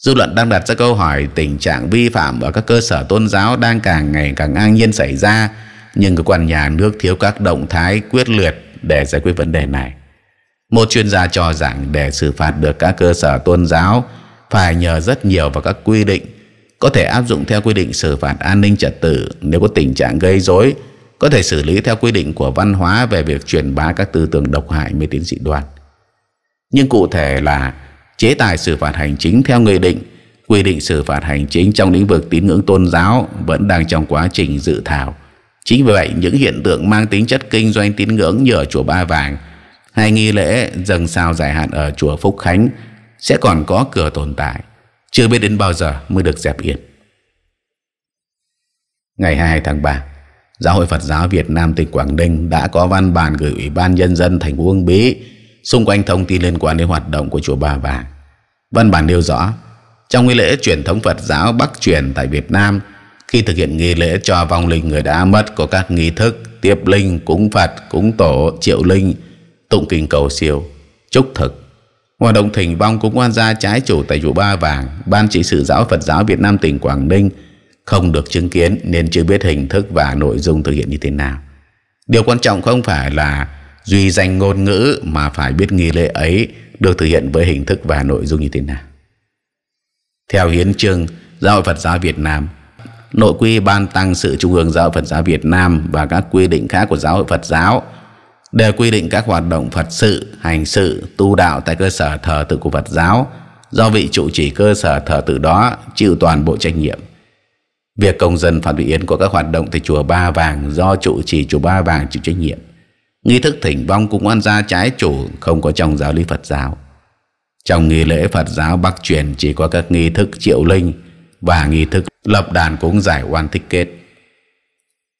Dư luận đang đặt ra câu hỏi tình trạng vi phạm ở các cơ sở tôn giáo đang càng ngày càng ngang nhiên xảy ra, nhưng cơ quan nhà nước thiếu các động thái quyết liệt để giải quyết vấn đề này. Một chuyên gia cho rằng để xử phạt được các cơ sở tôn giáo phải nhờ rất nhiều vào các quy định có thể áp dụng theo quy định xử phạt an ninh trật tự nếu có tình trạng gây rối có thể xử lý theo quy định của văn hóa về việc truyền bá các tư tưởng độc hại mê tín dị đoan nhưng cụ thể là chế tài xử phạt hành chính theo nghị định quy định xử phạt hành chính trong lĩnh vực tín ngưỡng tôn giáo vẫn đang trong quá trình dự thảo chính vì vậy những hiện tượng mang tính chất kinh doanh tín ngưỡng như ở chùa Ba Vàng hay nghi lễ dâng sao dài hạn ở chùa Phúc Khánh sẽ còn có cửa tồn tại chưa biết đến bao giờ mới được dẹp yên ngày 2 tháng 3 Giáo hội Phật giáo Việt Nam tỉnh Quảng Ninh đã có văn bản gửi Ủy ban Nhân dân thành phố Uông Bí xung quanh thông tin liên quan đến hoạt động của chùa Ba Vàng. Văn bản nêu rõ, trong nghi lễ truyền thống Phật giáo Bắc truyền tại Việt Nam, khi thực hiện nghi lễ cho vong linh người đã mất có các nghi thức tiếp linh, cúng Phật, cúng tổ, triệu linh, tụng kinh cầu siêu, chúc thực. Hoạt động thỉnh vong cũng quan gia trái chủ tại chùa Ba Vàng, Ban trị sự giáo Phật giáo Việt Nam tỉnh Quảng Ninh không được chứng kiến nên chưa biết hình thức và nội dung thực hiện như thế nào. Điều quan trọng không phải là duy danh ngôn ngữ mà phải biết nghi lễ ấy được thực hiện với hình thức và nội dung như thế nào. Theo hiến chương Giáo hội Phật giáo Việt Nam, nội quy ban tăng sự trung ương Giáo hội Phật giáo Việt Nam và các quy định khác của Giáo hội Phật giáo đều quy định các hoạt động Phật sự, hành sự, tu đạo tại cơ sở thờ tự của Phật giáo do vị trụ trì cơ sở thờ tự đó chịu toàn bộ trách nhiệm. Việc công dân phản biện của các hoạt động tại chùa Ba Vàng do trụ trì chùa Ba Vàng chịu trách nhiệm. Nghi thức thỉnh vong cũng ăn ra trái chủ không có trong giáo lý Phật giáo. Trong nghi lễ Phật giáo Bắc truyền chỉ có các nghi thức triệu linh và nghi thức lập đàn cúng giải oan thích kết.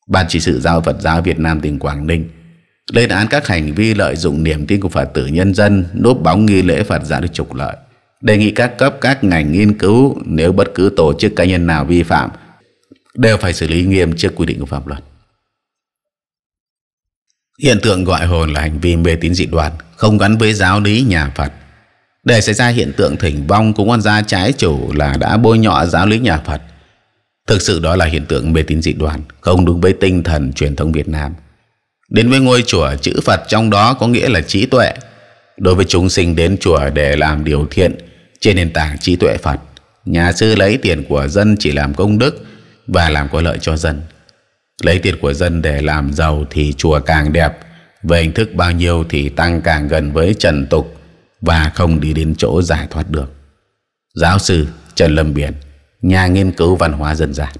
Ban chỉ sự giáo Phật giáo Việt Nam tỉnh Quảng Ninh lên án các hành vi lợi dụng niềm tin của Phật tử nhân dân núp bóng nghi lễ Phật giáo để trục lợi. Đề nghị các cấp các ngành nghiên cứu nếu bất cứ tổ chức cá nhân nào vi phạm đều phải xử lý nghiêm trước quy định của pháp luật. Hiện tượng gọi hồn là hành vi mê tín dị đoan, không gắn với giáo lý nhà Phật. Để xảy ra hiện tượng thỉnh vong cũng oan gia trái chủ là đã bôi nhọ giáo lý nhà Phật. Thực sự đó là hiện tượng mê tín dị đoan, không đúng với tinh thần truyền thống Việt Nam. Đến với ngôi chùa, chữ Phật trong đó có nghĩa là trí tuệ. Đối với chúng sinh đến chùa để làm điều thiện trên nền tảng trí tuệ Phật, nhà sư lấy tiền của dân chỉ làm công đức và làm có lợi cho dân Lấy tiền của dân để làm giàu thì chùa càng đẹp, về hình thức bao nhiêu thì tăng càng gần với trần tục và không đi đến chỗ giải thoát được. Giáo sư Trần Lâm Biển, nhà nghiên cứu văn hóa dân gian.